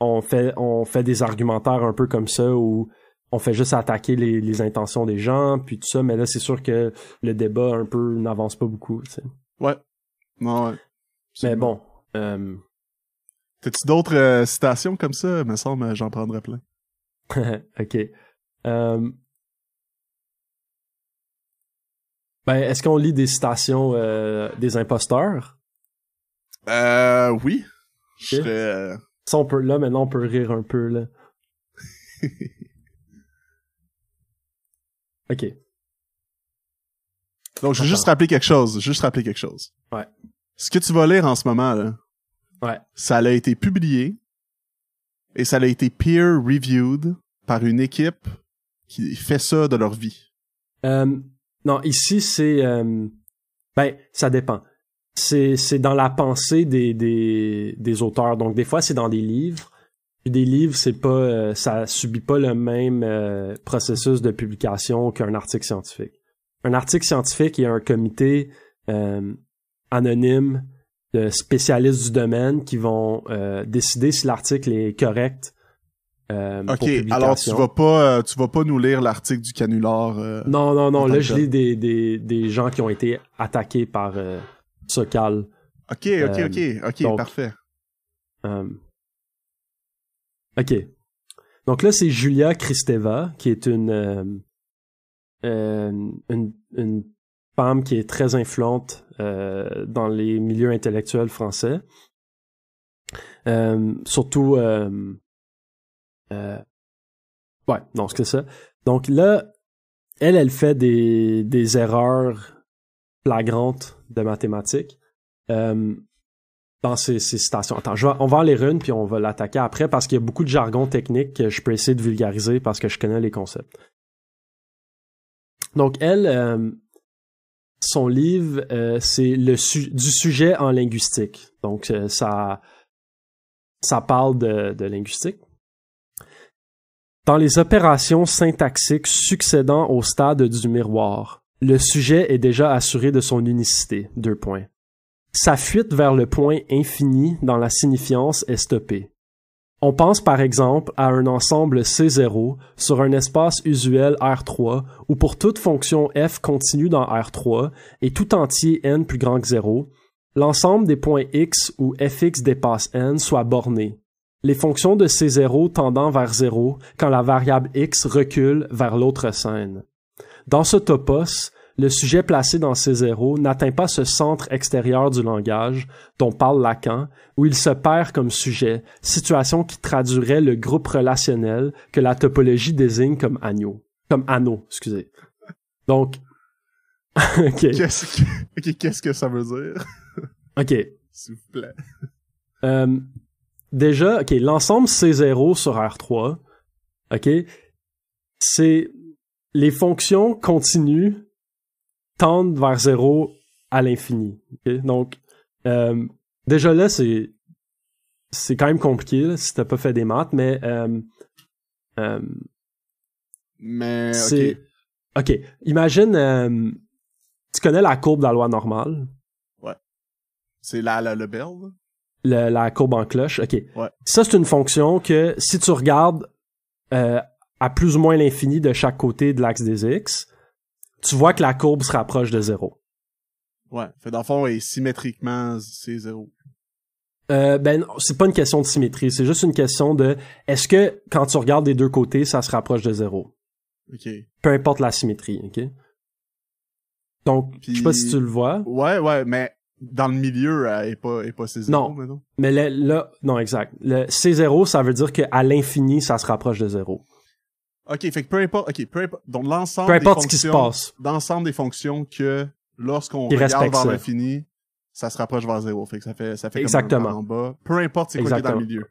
on, fait, on fait des argumentaires un peu comme ça où on fait juste attaquer les, les intentions des gens, puis tout ça, mais là, c'est sûr que le débat un peu n'avance pas beaucoup. Ouais. ouais. Mais bon, euh, T'as-tu d'autres euh, citations comme ça? me semble euh, j'en prendrais plein. ok. Euh, ben, est-ce qu'on lit des citations des imposteurs? Euh, oui. Ça, on peut, là, maintenant, on peut rire un peu, là. ok. Donc, je vais juste rappeler quelque chose. Juste rappeler quelque chose. Ouais. Ce que tu vas lire en ce moment, là, Ouais. Ça a été publié et ça a été peer reviewed par une équipe qui fait ça de leur vie. Euh, non, ici c'est euh, ben ça dépend. C'est c'est dans la pensée des, des auteurs. Donc des fois c'est dans des livres. Puis des livres, c'est pas euh, ça subit pas le même processus de publication qu'un article scientifique. Un article scientifique, il y a un comité anonyme de spécialistes du domaine qui vont euh, décider si l'article est correct. Euh, ok, alors tu vas pas, euh, tu vas pas nous lire l'article du canular. Euh, non, non, non. Là, je lis des, des, des, gens qui ont été attaqués par Socal. Ok, ok, ok, ok, parfait. ok. Donc là, c'est Julia Kristeva, qui est une, euh, une, une qui est très influente euh, dans les milieux intellectuels français. Euh, surtout, euh, ouais, non c'est ça. Donc là, elle, elle fait des, erreurs flagrantes de mathématiques dans ces, citations. Attends, on va en lire puis on va l'attaquer après parce qu'il y a beaucoup de jargon technique que je peux essayer de vulgariser parce que je connais les concepts. Donc elle, son livre, euh, c'est le du sujet en linguistique. Donc, euh, ça, ça parle de, de, linguistique. Dans les opérations syntaxiques succédant au stade du miroir, le sujet est déjà assuré de son unicité. Deux points. Sa fuite vers le point infini dans la signifiance est stoppée. On pense par exemple à un ensemble C0 sur un espace usuel R3 où pour toute fonction f continue dans R3 et tout entier n plus grand que 0, l'ensemble des points x où fx dépasse n soit borné. Les fonctions de C0 tendant vers 0 quand la variable x recule vers l'autre scène. Dans ce topos, le sujet placé dans C0 n'atteint pas ce centre extérieur du langage dont parle Lacan, où il se perd comme sujet, situation qui traduirait le groupe relationnel que la topologie désigne comme agneau, comme anneau, excusez. Donc, ok. Qu'est-ce que, que ça veut dire Ok. S'il vous plaît. Euh, déjà, ok, l'ensemble C0 sur R3, ok, c'est les fonctions continues tendent vers zéro à l'infini. Donc, euh, déjà là, c'est c'est quand même compliqué si t'as pas fait des maths, mais euh, euh, mais c'est ok. Imagine, tu connais la courbe de la loi normale. Ouais. C'est la la Lebel. la courbe en cloche. Ok. Ça c'est une fonction que si tu regardes à plus ou moins l'infini de chaque côté de l'axe des x, tu vois que la courbe se rapproche de zéro. Ouais, fait dans le fond, et symétriquement, c'est zéro. Euh, ben c'est pas une question de symétrie, c'est juste une question de est-ce que quand tu regardes des deux côtés, ça se rapproche de zéro. Ok. Peu importe la symétrie, ok. Donc, je sais pas si tu le vois. Ouais, ouais, mais dans le milieu elle est pas est pas C0 non. Maintenant. Mais là, là non exact. Le C0 ça veut dire que l'infini ça se rapproche de zéro. OK, fait peu importe, OK, peu importe, l'ensemble des fonctions, ce qui se passe. L'ensemble des fonctions que lorsqu'on regarde vers l'infini, ça se rapproche vers zéro. ça fait, ça Exactement. en bas. Peu importe c'est quoi qui est dans le milieu.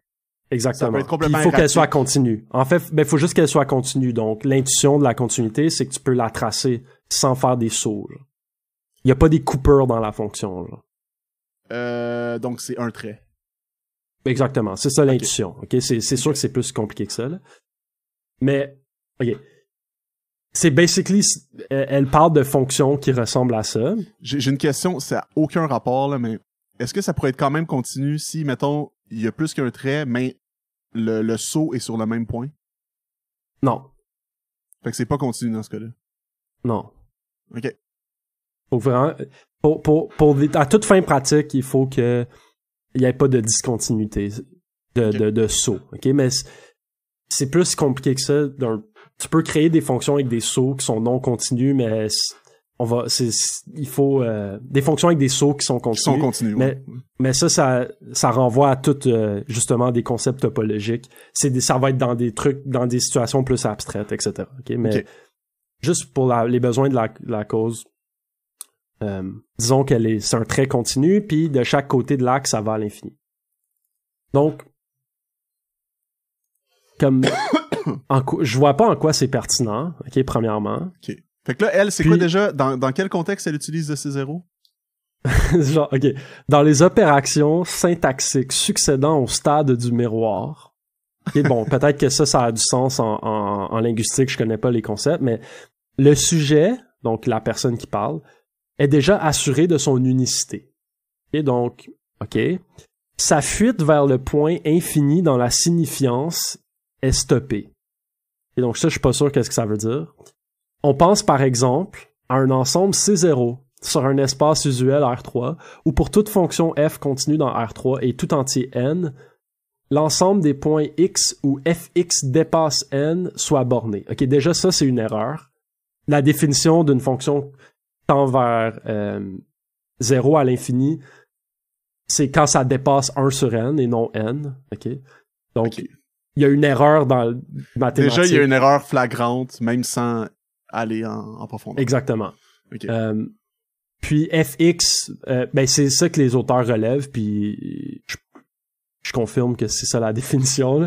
Exactement. il faut qu'elle soit continue. En fait, ben, il faut juste qu'elle soit continue. Donc, l'intuition de la continuité, c'est que tu peux la tracer sans faire des sauts. Il n'y a pas des coupures dans la fonction. Euh, donc, c'est un trait. Exactement. C'est ça l'intuition. Okay? C'est sûr que c'est plus compliqué que ça. Là. Mais OK. C'est basically, elle parle de fonctions qui ressemblent à ça. J'ai une question, ça n'a aucun rapport, là, mais est-ce que ça pourrait être quand même continu si, mettons, il y a plus qu'un trait, mais le, saut est sur le même point? Non. Fait que c'est pas continu dans ce cas-là. Non. OK. Faut vraiment, pour, pour, pour à toute fin pratique, il faut que il n'y ait pas de discontinuité de, de, de saut. OK? Mais c'est plus compliqué que ça d'un tu peux créer des fonctions avec des sauts qui sont non continus, mais on va, c'est, il faut euh, des fonctions avec des sauts qui sont continus. Sont mais, ça, ça, renvoie à tout euh, justement des concepts topologiques. C'est ça va être dans des trucs, dans des situations plus abstraites, etc. mais juste pour les besoins de la, cause, euh, disons qu'elle est, c'est un trait continu, puis de chaque côté de l'axe, ça va à l'infini. Donc, comme en je vois pas en quoi c'est pertinent, OK, premièrement. OK. Fait que là, elle, c'est quoi déjà? Dans, dans quel contexte elle utilise de ces zéros? OK. Dans les opérations syntaxiques succédant au stade du miroir. OK, bon, peut-être que ça, ça a du sens en, en, linguistique, je connais pas les concepts, mais le sujet, donc la personne qui parle, est déjà assuré de son unicité. Et donc, OK, sa fuite vers le point infini dans la signifiance est stoppée. Et donc ça, je suis pas sûr qu'est-ce que ça veut dire. On pense par exemple à un ensemble C0 sur un espace usuel R3, où pour toute fonction f continue dans R3 et tout entier n, l'ensemble des points x où fx dépasse n soit borné. Ok, déjà ça c'est une erreur. La définition d'une fonction tend vers 0 euh, à l'infini, c'est quand ça dépasse 1 sur n et non n. Ok. Donc, il y a une erreur dans mathématique. Déjà, il y a une erreur flagrante, même sans aller en, profondeur. Exactement. Euh, puis FX, euh, ben c'est ça que les auteurs relèvent, puis je, confirme que c'est ça la définition.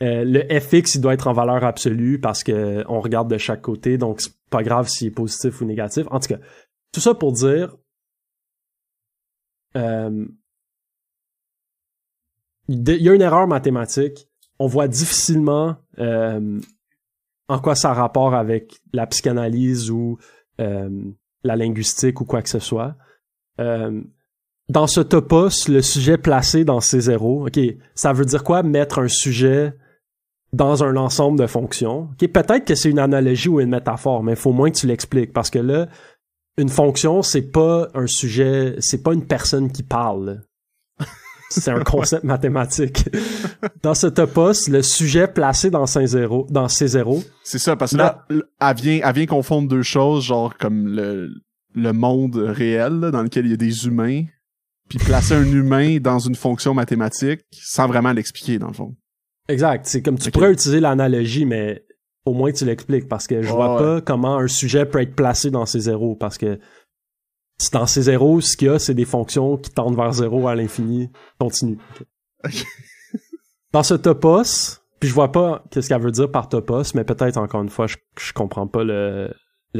Euh, le FX, il doit être en valeur absolue parce que on regarde de chaque côté, donc c'est pas grave s'il est positif ou négatif. En tout cas, tout ça pour dire, il y a une erreur mathématique on voit difficilement euh, en quoi ça a rapport avec la psychanalyse ou euh, la linguistique ou quoi que ce soit. Euh, dans ce topos, le sujet placé dans ces zéros, ok, ça veut dire quoi mettre un sujet dans un ensemble de fonctions. Ok, peut-être que c'est une analogie ou une métaphore, mais il faut moins que tu l'expliques parce que là, une fonction, c'est pas un sujet, c'est pas une personne qui parle. C'est un concept mathématique. Dans ce topos, le sujet placé dans ses zéros, C'est ça, parce que là, elle vient, confondre deux choses, genre comme le, le monde réel dans lequel il y a des humains, puis placer un humain dans une fonction mathématique sans vraiment l'expliquer dans le fond. Exact. C'est comme tu pourrais utiliser l'analogie, mais au moins tu l'expliques parce que je vois pas comment un sujet peut être placé dans ses zéros parce que dans ces zéros, ce qu'il y a, c'est des fonctions qui tendent vers zéro à l'infini Continue. dans ce topos, puis je vois pas qu'est-ce qu'elle veut dire par topos, mais peut-être encore une fois, je, comprends pas le,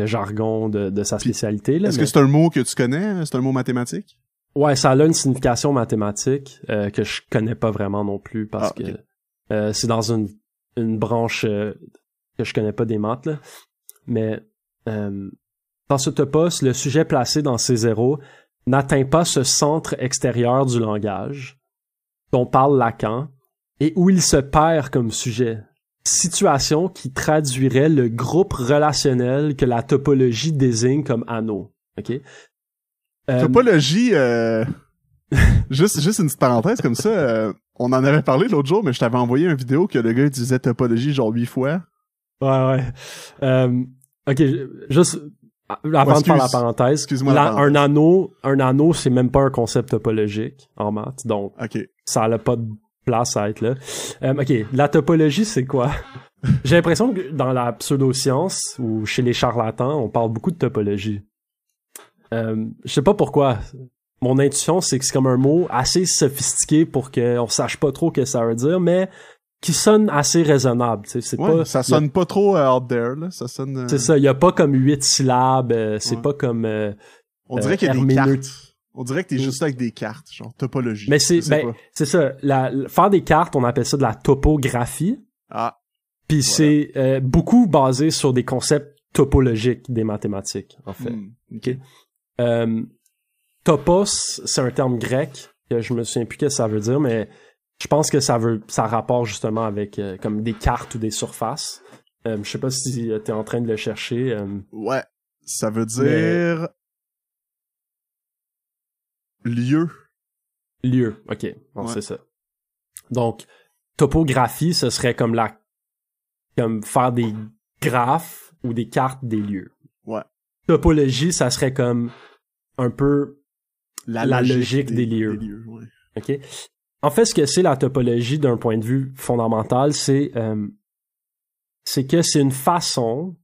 jargon de, sa spécialité. Est-ce que c'est un mot que tu connais? C'est un mot mathématique? Ouais, ça a une signification mathématique euh, que je connais pas vraiment non plus parce ah, que euh, c'est dans une, branche euh, que je connais pas des maths, là. Mais dans ce topos, le sujet placé dans ces zéros n'atteint pas ce centre extérieur du langage dont parle Lacan et où il se perd comme sujet. Situation qui traduirait le groupe relationnel que la topologie désigne comme anneau. Euh, topologie, euh, juste, une petite parenthèse comme ça. Euh, on en avait parlé l'autre jour, mais je t'avais envoyé une vidéo que le gars disait topologie genre huit fois. Ouais, ouais. ok, juste ah, avant de faire la parenthèse, un anneau, un anneau, c'est même pas un concept topologique en maths, donc ça n'a pas de place à être là. Euh, ok, la topologie, c'est quoi J'ai l'impression que dans la pseudo-science ou chez les charlatans, on parle beaucoup de topologie. Euh, je sais pas pourquoi. Mon intuition, c'est que c'est comme un mot assez sophistiqué pour qu'on sache pas trop ce que ça veut dire, mais qui sonne assez raisonnable. C'est ça sonne pas trop euh, out there. Ça sonne. Euh, c'est ça. Il y a pas comme huit syllabes. Euh, c'est pas comme. On dirait qu'il y a des cartes. On dirait que t'es mm. juste avec des cartes, genre topologie. Mais c'est, ben, c'est ça. La, faire des cartes, on appelle ça de la topographie. Ah. Puis c'est beaucoup basé sur des concepts topologiques des mathématiques, en fait. Hmm, topos, c'est un terme grec. Que je me souviens plus que ça veut dire, mais je pense que ça veut ça rapporte justement avec euh, comme des cartes ou des surfaces. Euh, je sais pas si euh, tu en train de le chercher. Ouais, ça veut dire lieu. Lieu, ok, c'est ça. Donc topographie, ce serait comme la comme faire des graphes ou des cartes des lieux. Ouais. Topologie, ça serait comme un peu la, logique, des, lieux. Des OK en fait, ce que c'est la topologie d'un point de vue fondamental, c'est euh, c'est que c'est une façon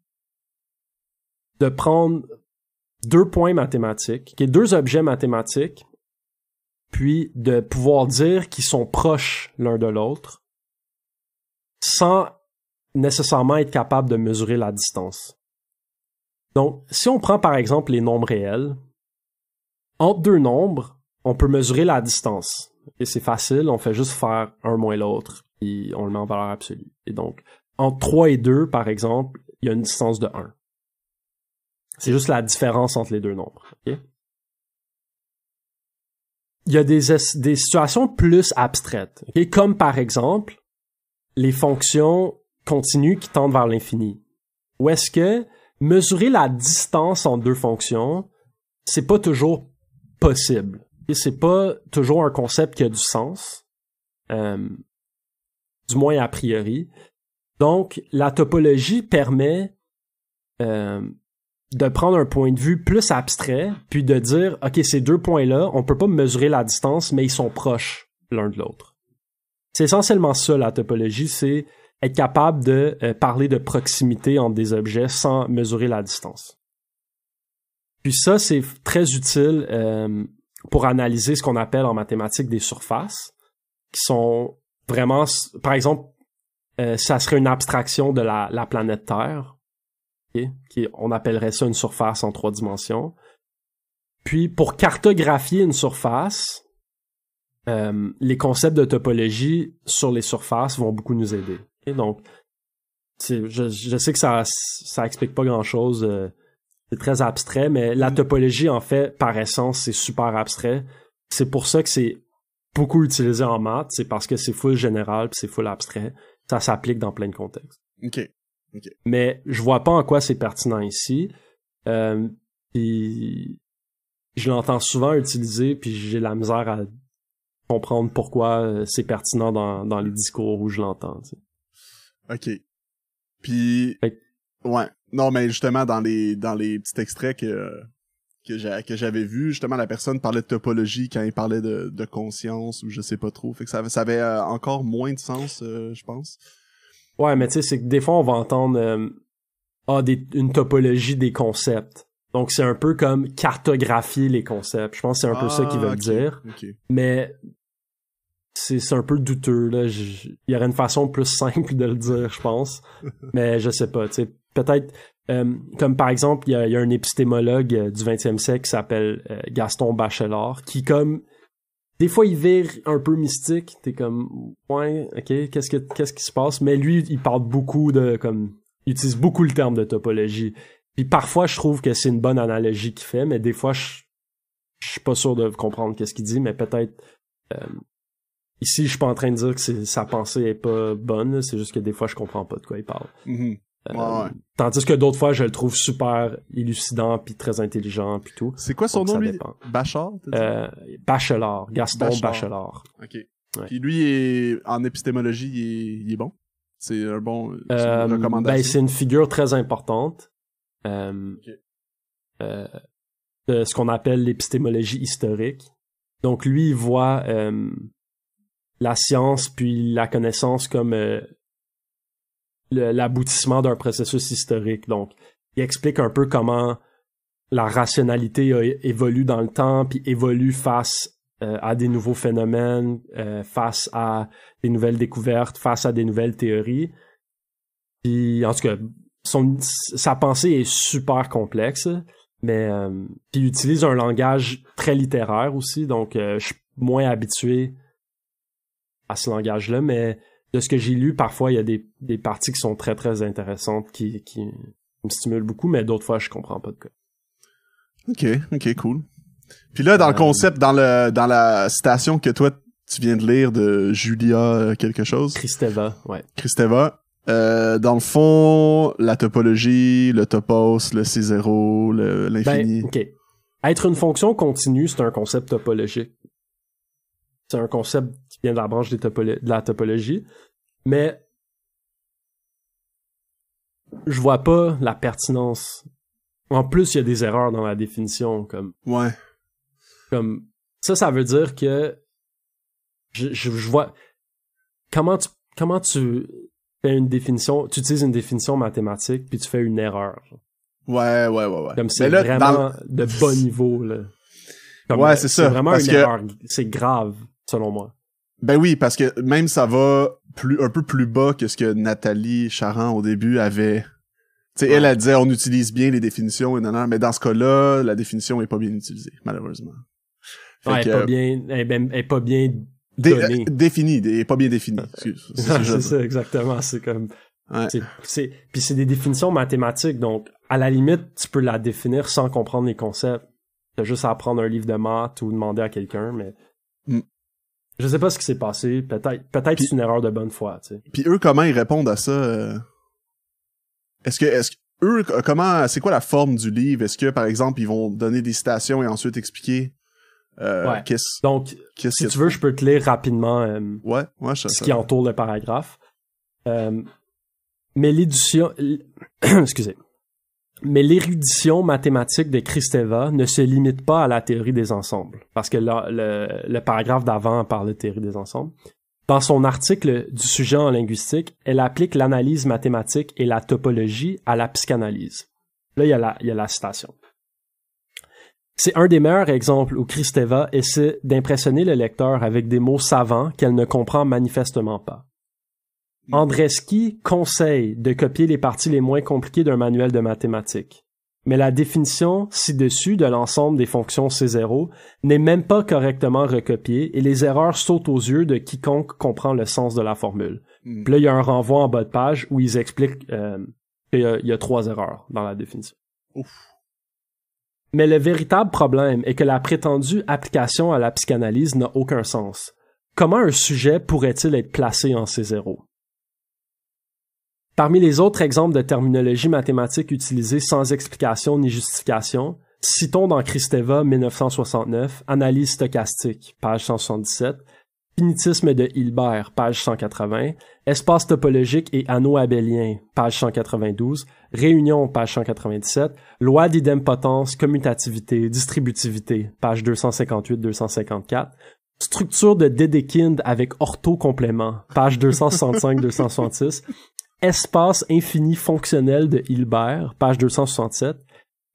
de prendre deux points mathématiques, qui est deux objets mathématiques, puis de pouvoir dire qu'ils sont proches l'un de l'autre, sans nécessairement être capable de mesurer la distance. Donc, si on prend par exemple les nombres réels, entre deux nombres, on peut mesurer la distance et c'est facile, on fait juste faire un moins l'autre, et on le met en valeur absolue. Et donc, entre 3 et 2, par exemple, il y a une distance de 1. C'est juste la différence entre les deux nombres. Il y a des, situations plus abstraites, comme par exemple les fonctions continues qui tendent vers l'infini. Où est-ce que mesurer la distance entre deux fonctions, c'est pas toujours possible c'est pas toujours un concept qui a du sens, euh, du moins a priori. Donc, la topologie permet euh, de prendre un point de vue plus abstrait, puis de dire, OK, ces deux points-là, on peut pas mesurer la distance, mais ils sont proches l'un de l'autre. C'est essentiellement ça, la topologie, c'est être capable de euh, parler de proximité entre des objets sans mesurer la distance. Puis ça, c'est très utile pour analyser ce qu'on appelle en mathématiques des surfaces, qui sont vraiment, par exemple, euh, ça serait une abstraction de la, planète Terre, qui on appellerait ça une surface en trois dimensions. Puis pour cartographier une surface, euh, les concepts de topologie sur les surfaces vont beaucoup nous aider. Et donc, je, sais que ça ça explique pas grand chose. Euh, c'est très abstrait, mais la mm. topologie, en fait, par essence, c'est super abstrait. C'est pour ça que c'est beaucoup utilisé en maths, c'est parce que c'est full général, puis c'est full abstrait. Ça s'applique dans plein de contextes. OK. okay. Mais je vois pas en quoi c'est pertinent ici. Euh, puis je l'entends souvent utiliser, puis j'ai la misère à comprendre pourquoi euh, c'est pertinent dans, dans les discours où je l'entends. OK. Puis... Ouais. Non, mais justement, dans les, dans les petits extraits que, que j'avais vu, justement, la personne parlait de topologie quand il parlait de, de conscience ou je sais pas trop. Fait que ça, ça avait euh, encore moins de sens, euh, je pense. Ouais, mais tu sais, c'est que des fois, on va entendre euh, ah, des, une topologie des concepts. Donc, c'est un peu comme cartographier les concepts. Je pense que c'est un peu ça qu'ils ah, veulent dire. Mais c'est un peu douteux. Là. Il y aurait une façon plus simple de le dire, je pense. mais je sais pas. Tu sais, peut-être euh, comme par exemple, il y a, un épistémologue euh, du 20e siècle qui s'appelle euh, Gaston Bachelard, qui comme des fois il vire un peu mystique, t'es comme ouais, ok, qu'est-ce que qu'est-ce qui se passe Mais lui, il parle beaucoup de comme il utilise beaucoup le terme de topologie. Puis parfois, je trouve que c'est une bonne analogie qu'il fait, mais des fois, je, suis pas sûr de comprendre qu'est-ce qu'il dit, mais peut-être ici, je suis pas en train de dire que sa pensée est pas bonne, c'est juste que des fois, je comprends pas de quoi il parle. Mm-hmm. Euh, tandis que d'autres fois, je le trouve super élucidant, puis très intelligent, puis tout. C'est quoi son nom, lui? Euh, Bachelard, Gaston Bachelard. OK. Puis lui, est, en épistémologie, il est, bon? C'est un bon... Euh, ben, c'est une figure très importante. Euh, ce qu'on appelle l'épistémologie historique. Donc lui, il voit la science puis la connaissance comme l'aboutissement d'un processus historique. Donc, il explique un peu comment la rationalité évolue dans le temps, puis évolue face euh, à des nouveaux phénomènes, euh, face à des nouvelles découvertes, face à des nouvelles théories. Puis, en tout cas, son, sa pensée est super complexe, mais euh, puis il utilise un langage très littéraire aussi, donc je suis moins habitué à ce langage-là, mais de ce que j'ai lu, parfois, il y a des, parties qui sont très, très intéressantes, qui, qui me stimulent beaucoup, mais d'autres fois, je comprends pas de quoi. OK, OK, cool. Puis là, dans le euh, concept, dans, le, dans la citation que toi, tu viens de lire de Julia euh, quelque chose. Christeva, ouais. Christeva. Euh, dans le fond, la topologie, le topos, le C0, l'infini. Ben, OK. Être une fonction continue, c'est un concept topologique. C'est un concept il vient de la branche de la topologie. Mais je vois pas la pertinence. En plus, il y a des erreurs dans la définition, comme. Ouais. Comme ça, ça veut dire que je, je, vois comment tu comment tu fais une définition, tu utilises une définition mathématique puis tu fais une erreur. Ouais, ouais, ouais, ouais. Comme c'est vraiment de bon niveau là. ouais, c'est euh, ça. C'est vraiment une erreur. C'est grave selon moi. Ben oui, parce que même ça va plus un peu plus bas que ce que Nathalie Charan au début avait. Tu elle, elle disait on utilise bien les définitions et non, mais dans ce cas-là, la définition est pas bien utilisée, malheureusement. elle, est pas bien, euh, elle, est pas bien définie, elle est pas bien définie. c'est ça, exactement. C'est comme puis c'est des définitions mathématiques, donc à la limite, tu peux la définir sans comprendre les concepts. T'as juste à prendre un livre de maths ou demander à quelqu'un, mais je sais pas ce qui s'est passé. Peut-être, peut-être c'est une erreur de bonne foi. Tu sais. Puis eux, comment ils répondent à ça euh? Est-ce que, est-ce eux, euh, comment, c'est quoi la forme du livre Est-ce que, par exemple, ils vont donner des citations et ensuite expliquer euh, qu'est-ce Donc, si tu veux, je peux te lire rapidement euh, ouais, ouais, je ce qui entoure le paragraphe. mais l'édition, excusez, mais l'érudition mathématique de Kristeva ne se limite pas à la théorie des ensembles, parce que le, paragraphe d'avant parle de théorie des ensembles. Dans son article du sujet en linguistique, elle applique l'analyse mathématique et la topologie à la psychanalyse. Là, il y a la, il y a la citation. C'est un des meilleurs exemples où Kristeva essaie d'impressionner le lecteur avec des mots savants qu'elle ne comprend manifestement pas. Andreski conseille de copier les parties les moins compliquées d'un manuel de mathématiques. Mais la définition ci-dessus de l'ensemble des fonctions C0 n'est même pas correctement recopiée et les erreurs sautent aux yeux de quiconque comprend le sens de la formule. Hmm. Puis là, il y a un renvoi en bas de page où ils expliquent euh, qu'il y, a trois erreurs dans la définition. Mais le véritable problème est que la prétendue application à la psychanalyse n'a aucun sens. Comment un sujet pourrait-il être placé en C0? Parmi les autres exemples de terminologie mathématique utilisée sans explication ni justification, citons dans Christeva, 1969, Analyse stochastique, page 177, Finitisme de Hilbert, page 180, Espace topologique et anneau abélien, page 192, Réunion, page 197, Loi d'idempotence, commutativité, distributivité, page 258-254, Structure de Dedekind avec orthocomplément, page 265-266, Espace infini fonctionnel de Hilbert, page 267.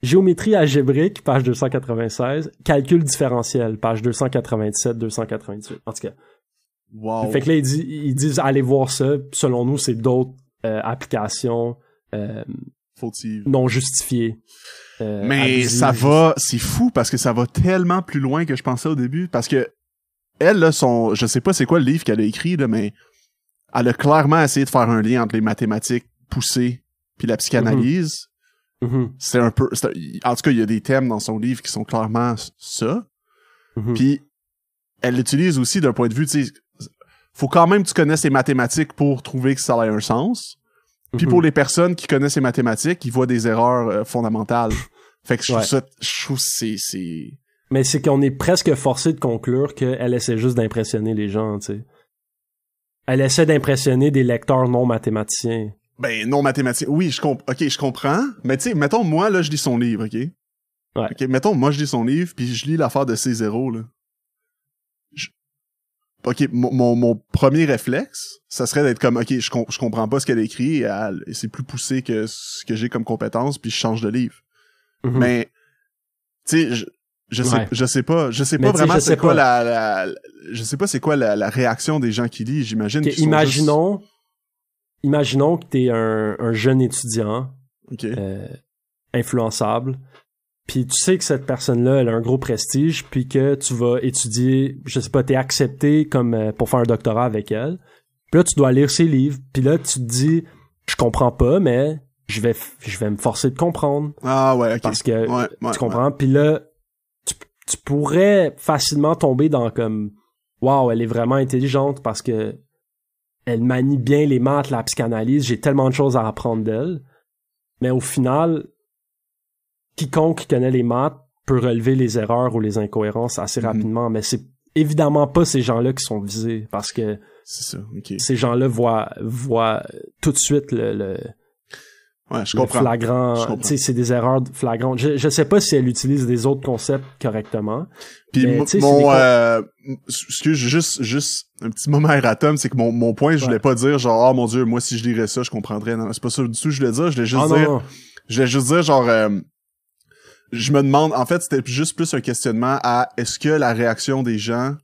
Géométrie algébrique, page 296. Calcul différentiel, page 287-298. En tout cas. Wow. Fait que là, ils, disent, ils allez voir ça. Selon nous, c'est d'autres euh, applications euh, non justifiées. Euh, mais ça va, c'est fou parce que ça va tellement plus loin que je pensais au début. Parce que elle, là, je sais pas c'est quoi le livre qu'elle a écrit, là, mais elle a clairement essayé de faire un lien entre les mathématiques poussées puis la psychanalyse. Mm-hmm. Mm-hmm. C'est un peu. En tout cas, il y a des thèmes dans son livre qui sont clairement ça. Mm-hmm. Puis elle l'utilise aussi d'un point de vue, tu sais, faut quand même que tu connaisses les mathématiques pour trouver que ça a un sens. Puis pour les personnes qui connaissent les mathématiques, ils voient des erreurs euh, fondamentales. fait que je trouve ça, c'est... Mais c'est qu'on est presque forcé de conclure qu'elle essaie juste d'impressionner les gens, tu sais elle essaie d'impressionner des lecteurs non mathématiciens. Ben, non mathématiciens. Oui, je comprends. OK, je comprends. Mais tu sais, mettons, moi, là, je lis son livre, OK? Ouais. OK, mettons, moi, je lis son livre, puis je lis l'affaire de C0, là. OK, mon, mon premier réflexe, ça serait d'être comme, OK, je, je comprends pas ce qu'elle écrit, et, c'est plus poussé que ce que j'ai comme compétence, puis je change de livre. Mhm. Mais, tu sais, je, je sais, je sais pas, je sais pas vraiment c'est quoi la, je sais pas c'est quoi la, la, réaction des gens qui lisent, j'imagine. imaginons, imaginons que t'es un, un jeune étudiant, euh, influençable, puis tu sais que cette personne-là, elle a un gros prestige, puis que tu vas étudier, je sais pas, t'es accepté comme euh, pour faire un doctorat avec elle. Puis là, tu dois lire ses livres, puis là, tu te dis, je comprends pas, mais je vais, je vais me forcer de comprendre. Ah ouais, ok. Parce que tu comprends. Puis là, tu pourrais facilement tomber dans comme waouh, elle est vraiment intelligente parce que elle manie bien les maths, la psychanalyse, j'ai tellement de choses à apprendre d'elle. Mais au final, quiconque connaît les maths peut relever les erreurs ou les incohérences assez mhm. rapidement, mais c'est évidemment pas ces gens-là qui sont visés parce que ces gens-là voient, tout de suite le Ouais, je comprends. Flagrant, c'est des erreurs flagrantes. Je, je sais pas si elle utilise des autres concepts correctement. Puis mon, euh, excuse, juste, juste un petit moment erratum, c'est que mon, mon point, je voulais pas dire genre, oh mon dieu, moi si je lirais ça, je comprendrais. Non, c'est pas ça du tout. Je voulais dire, je voulais ah, juste dire, je voulais juste dire genre. Euh, je me demande, en fait, c'était juste plus un questionnement à est-ce que la réaction des gens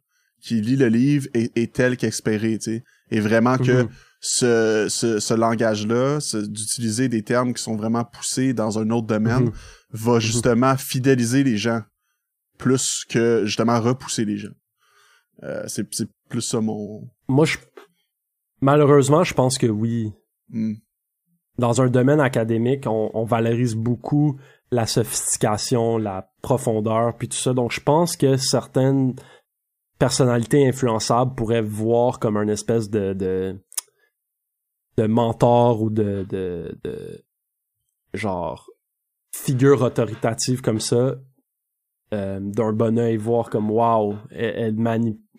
qui lit le livre est, est telle qu'espérée, tu sais, et vraiment que mm-hmm ce, ce, ce langage-là, d'utiliser des termes qui sont vraiment poussés dans un autre domaine, mhm. va mhm. justement fidéliser les gens plus que justement repousser les gens. Euh, c'est plus ça mon. Moi, je... malheureusement, je pense que oui. Hmm. Dans un domaine académique, on, valorise beaucoup la sophistication, la profondeur, puis tout ça. Donc, je pense que certaines personnalités influençables pourraient voir comme un espèce de de mentor ou de, de, de genre figure autoritative comme ça euh, d'un bon oeil voir comme wow elle,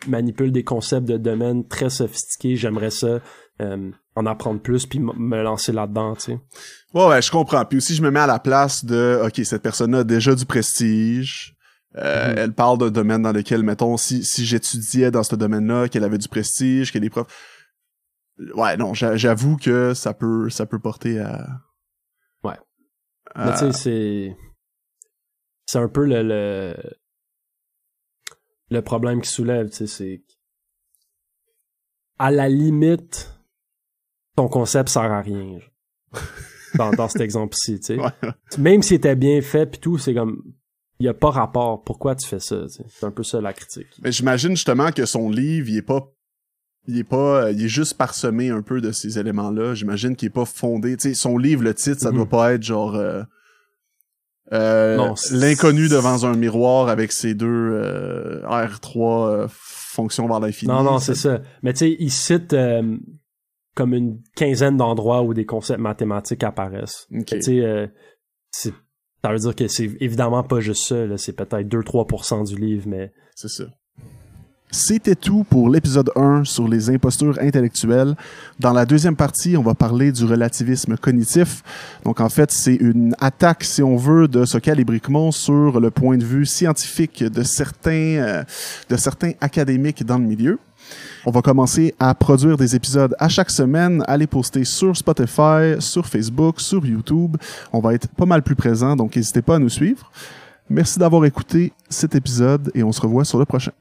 manipule des concepts de domaine très sophistiqués j'aimerais ça euh, en apprendre plus puis me lancer là-dedans, tu sais. Ouais, je comprends. Puis aussi, je me mets à la place de, OK, cette personne là a déjà du prestige. Euh, mhm. Elle parle d'un domaine dans lequel, mettons, si, si j'étudiais dans ce domaine-là, qu'elle avait du prestige, qu'elle est prof ouais, non, j'avoue que ça peut, ça peut porter à. Ouais. tu sais, c'est. C'est un peu le, le, problème qui soulève, tu sais, c'est. À la limite, ton concept sert à rien. dans, cet exemple-ci, tu sais. Même si était bien fait puis tout, c'est comme il y a pas rapport. Pourquoi tu fais ça C'est un peu ça la critique. Mais j'imagine justement que son livre, il est pas il est pas euh, il est juste parsemé un peu de ces éléments là j'imagine qu'il est pas fondé son livre le titre ça mhm. doit pas être genre euh, euh, l'inconnu devant un miroir avec ses deux R3 fonctions vers l'infini non non c'est ça mais tu sais il cite comme une quinzaine d'endroits où des concepts mathématiques apparaissent tu sais ça veut dire que c'est évidemment pas juste ça, c'est peut-être 2-3% du livre, mais. C'est ça. C'était tout pour l'épisode 1 sur les impostures intellectuelles. Dans la deuxième partie, on va parler du relativisme cognitif. Donc en fait, c'est une attaque, si on veut, de ce calibriquement sur le point de vue scientifique de certains, euh, de certains académiques dans le milieu. On va commencer à produire des épisodes à chaque semaine, à les poster sur Spotify, sur Facebook, sur YouTube. On va être pas mal plus présent, donc n'hésitez pas à nous suivre. Merci d'avoir écouté cet épisode et on se revoit sur le prochain.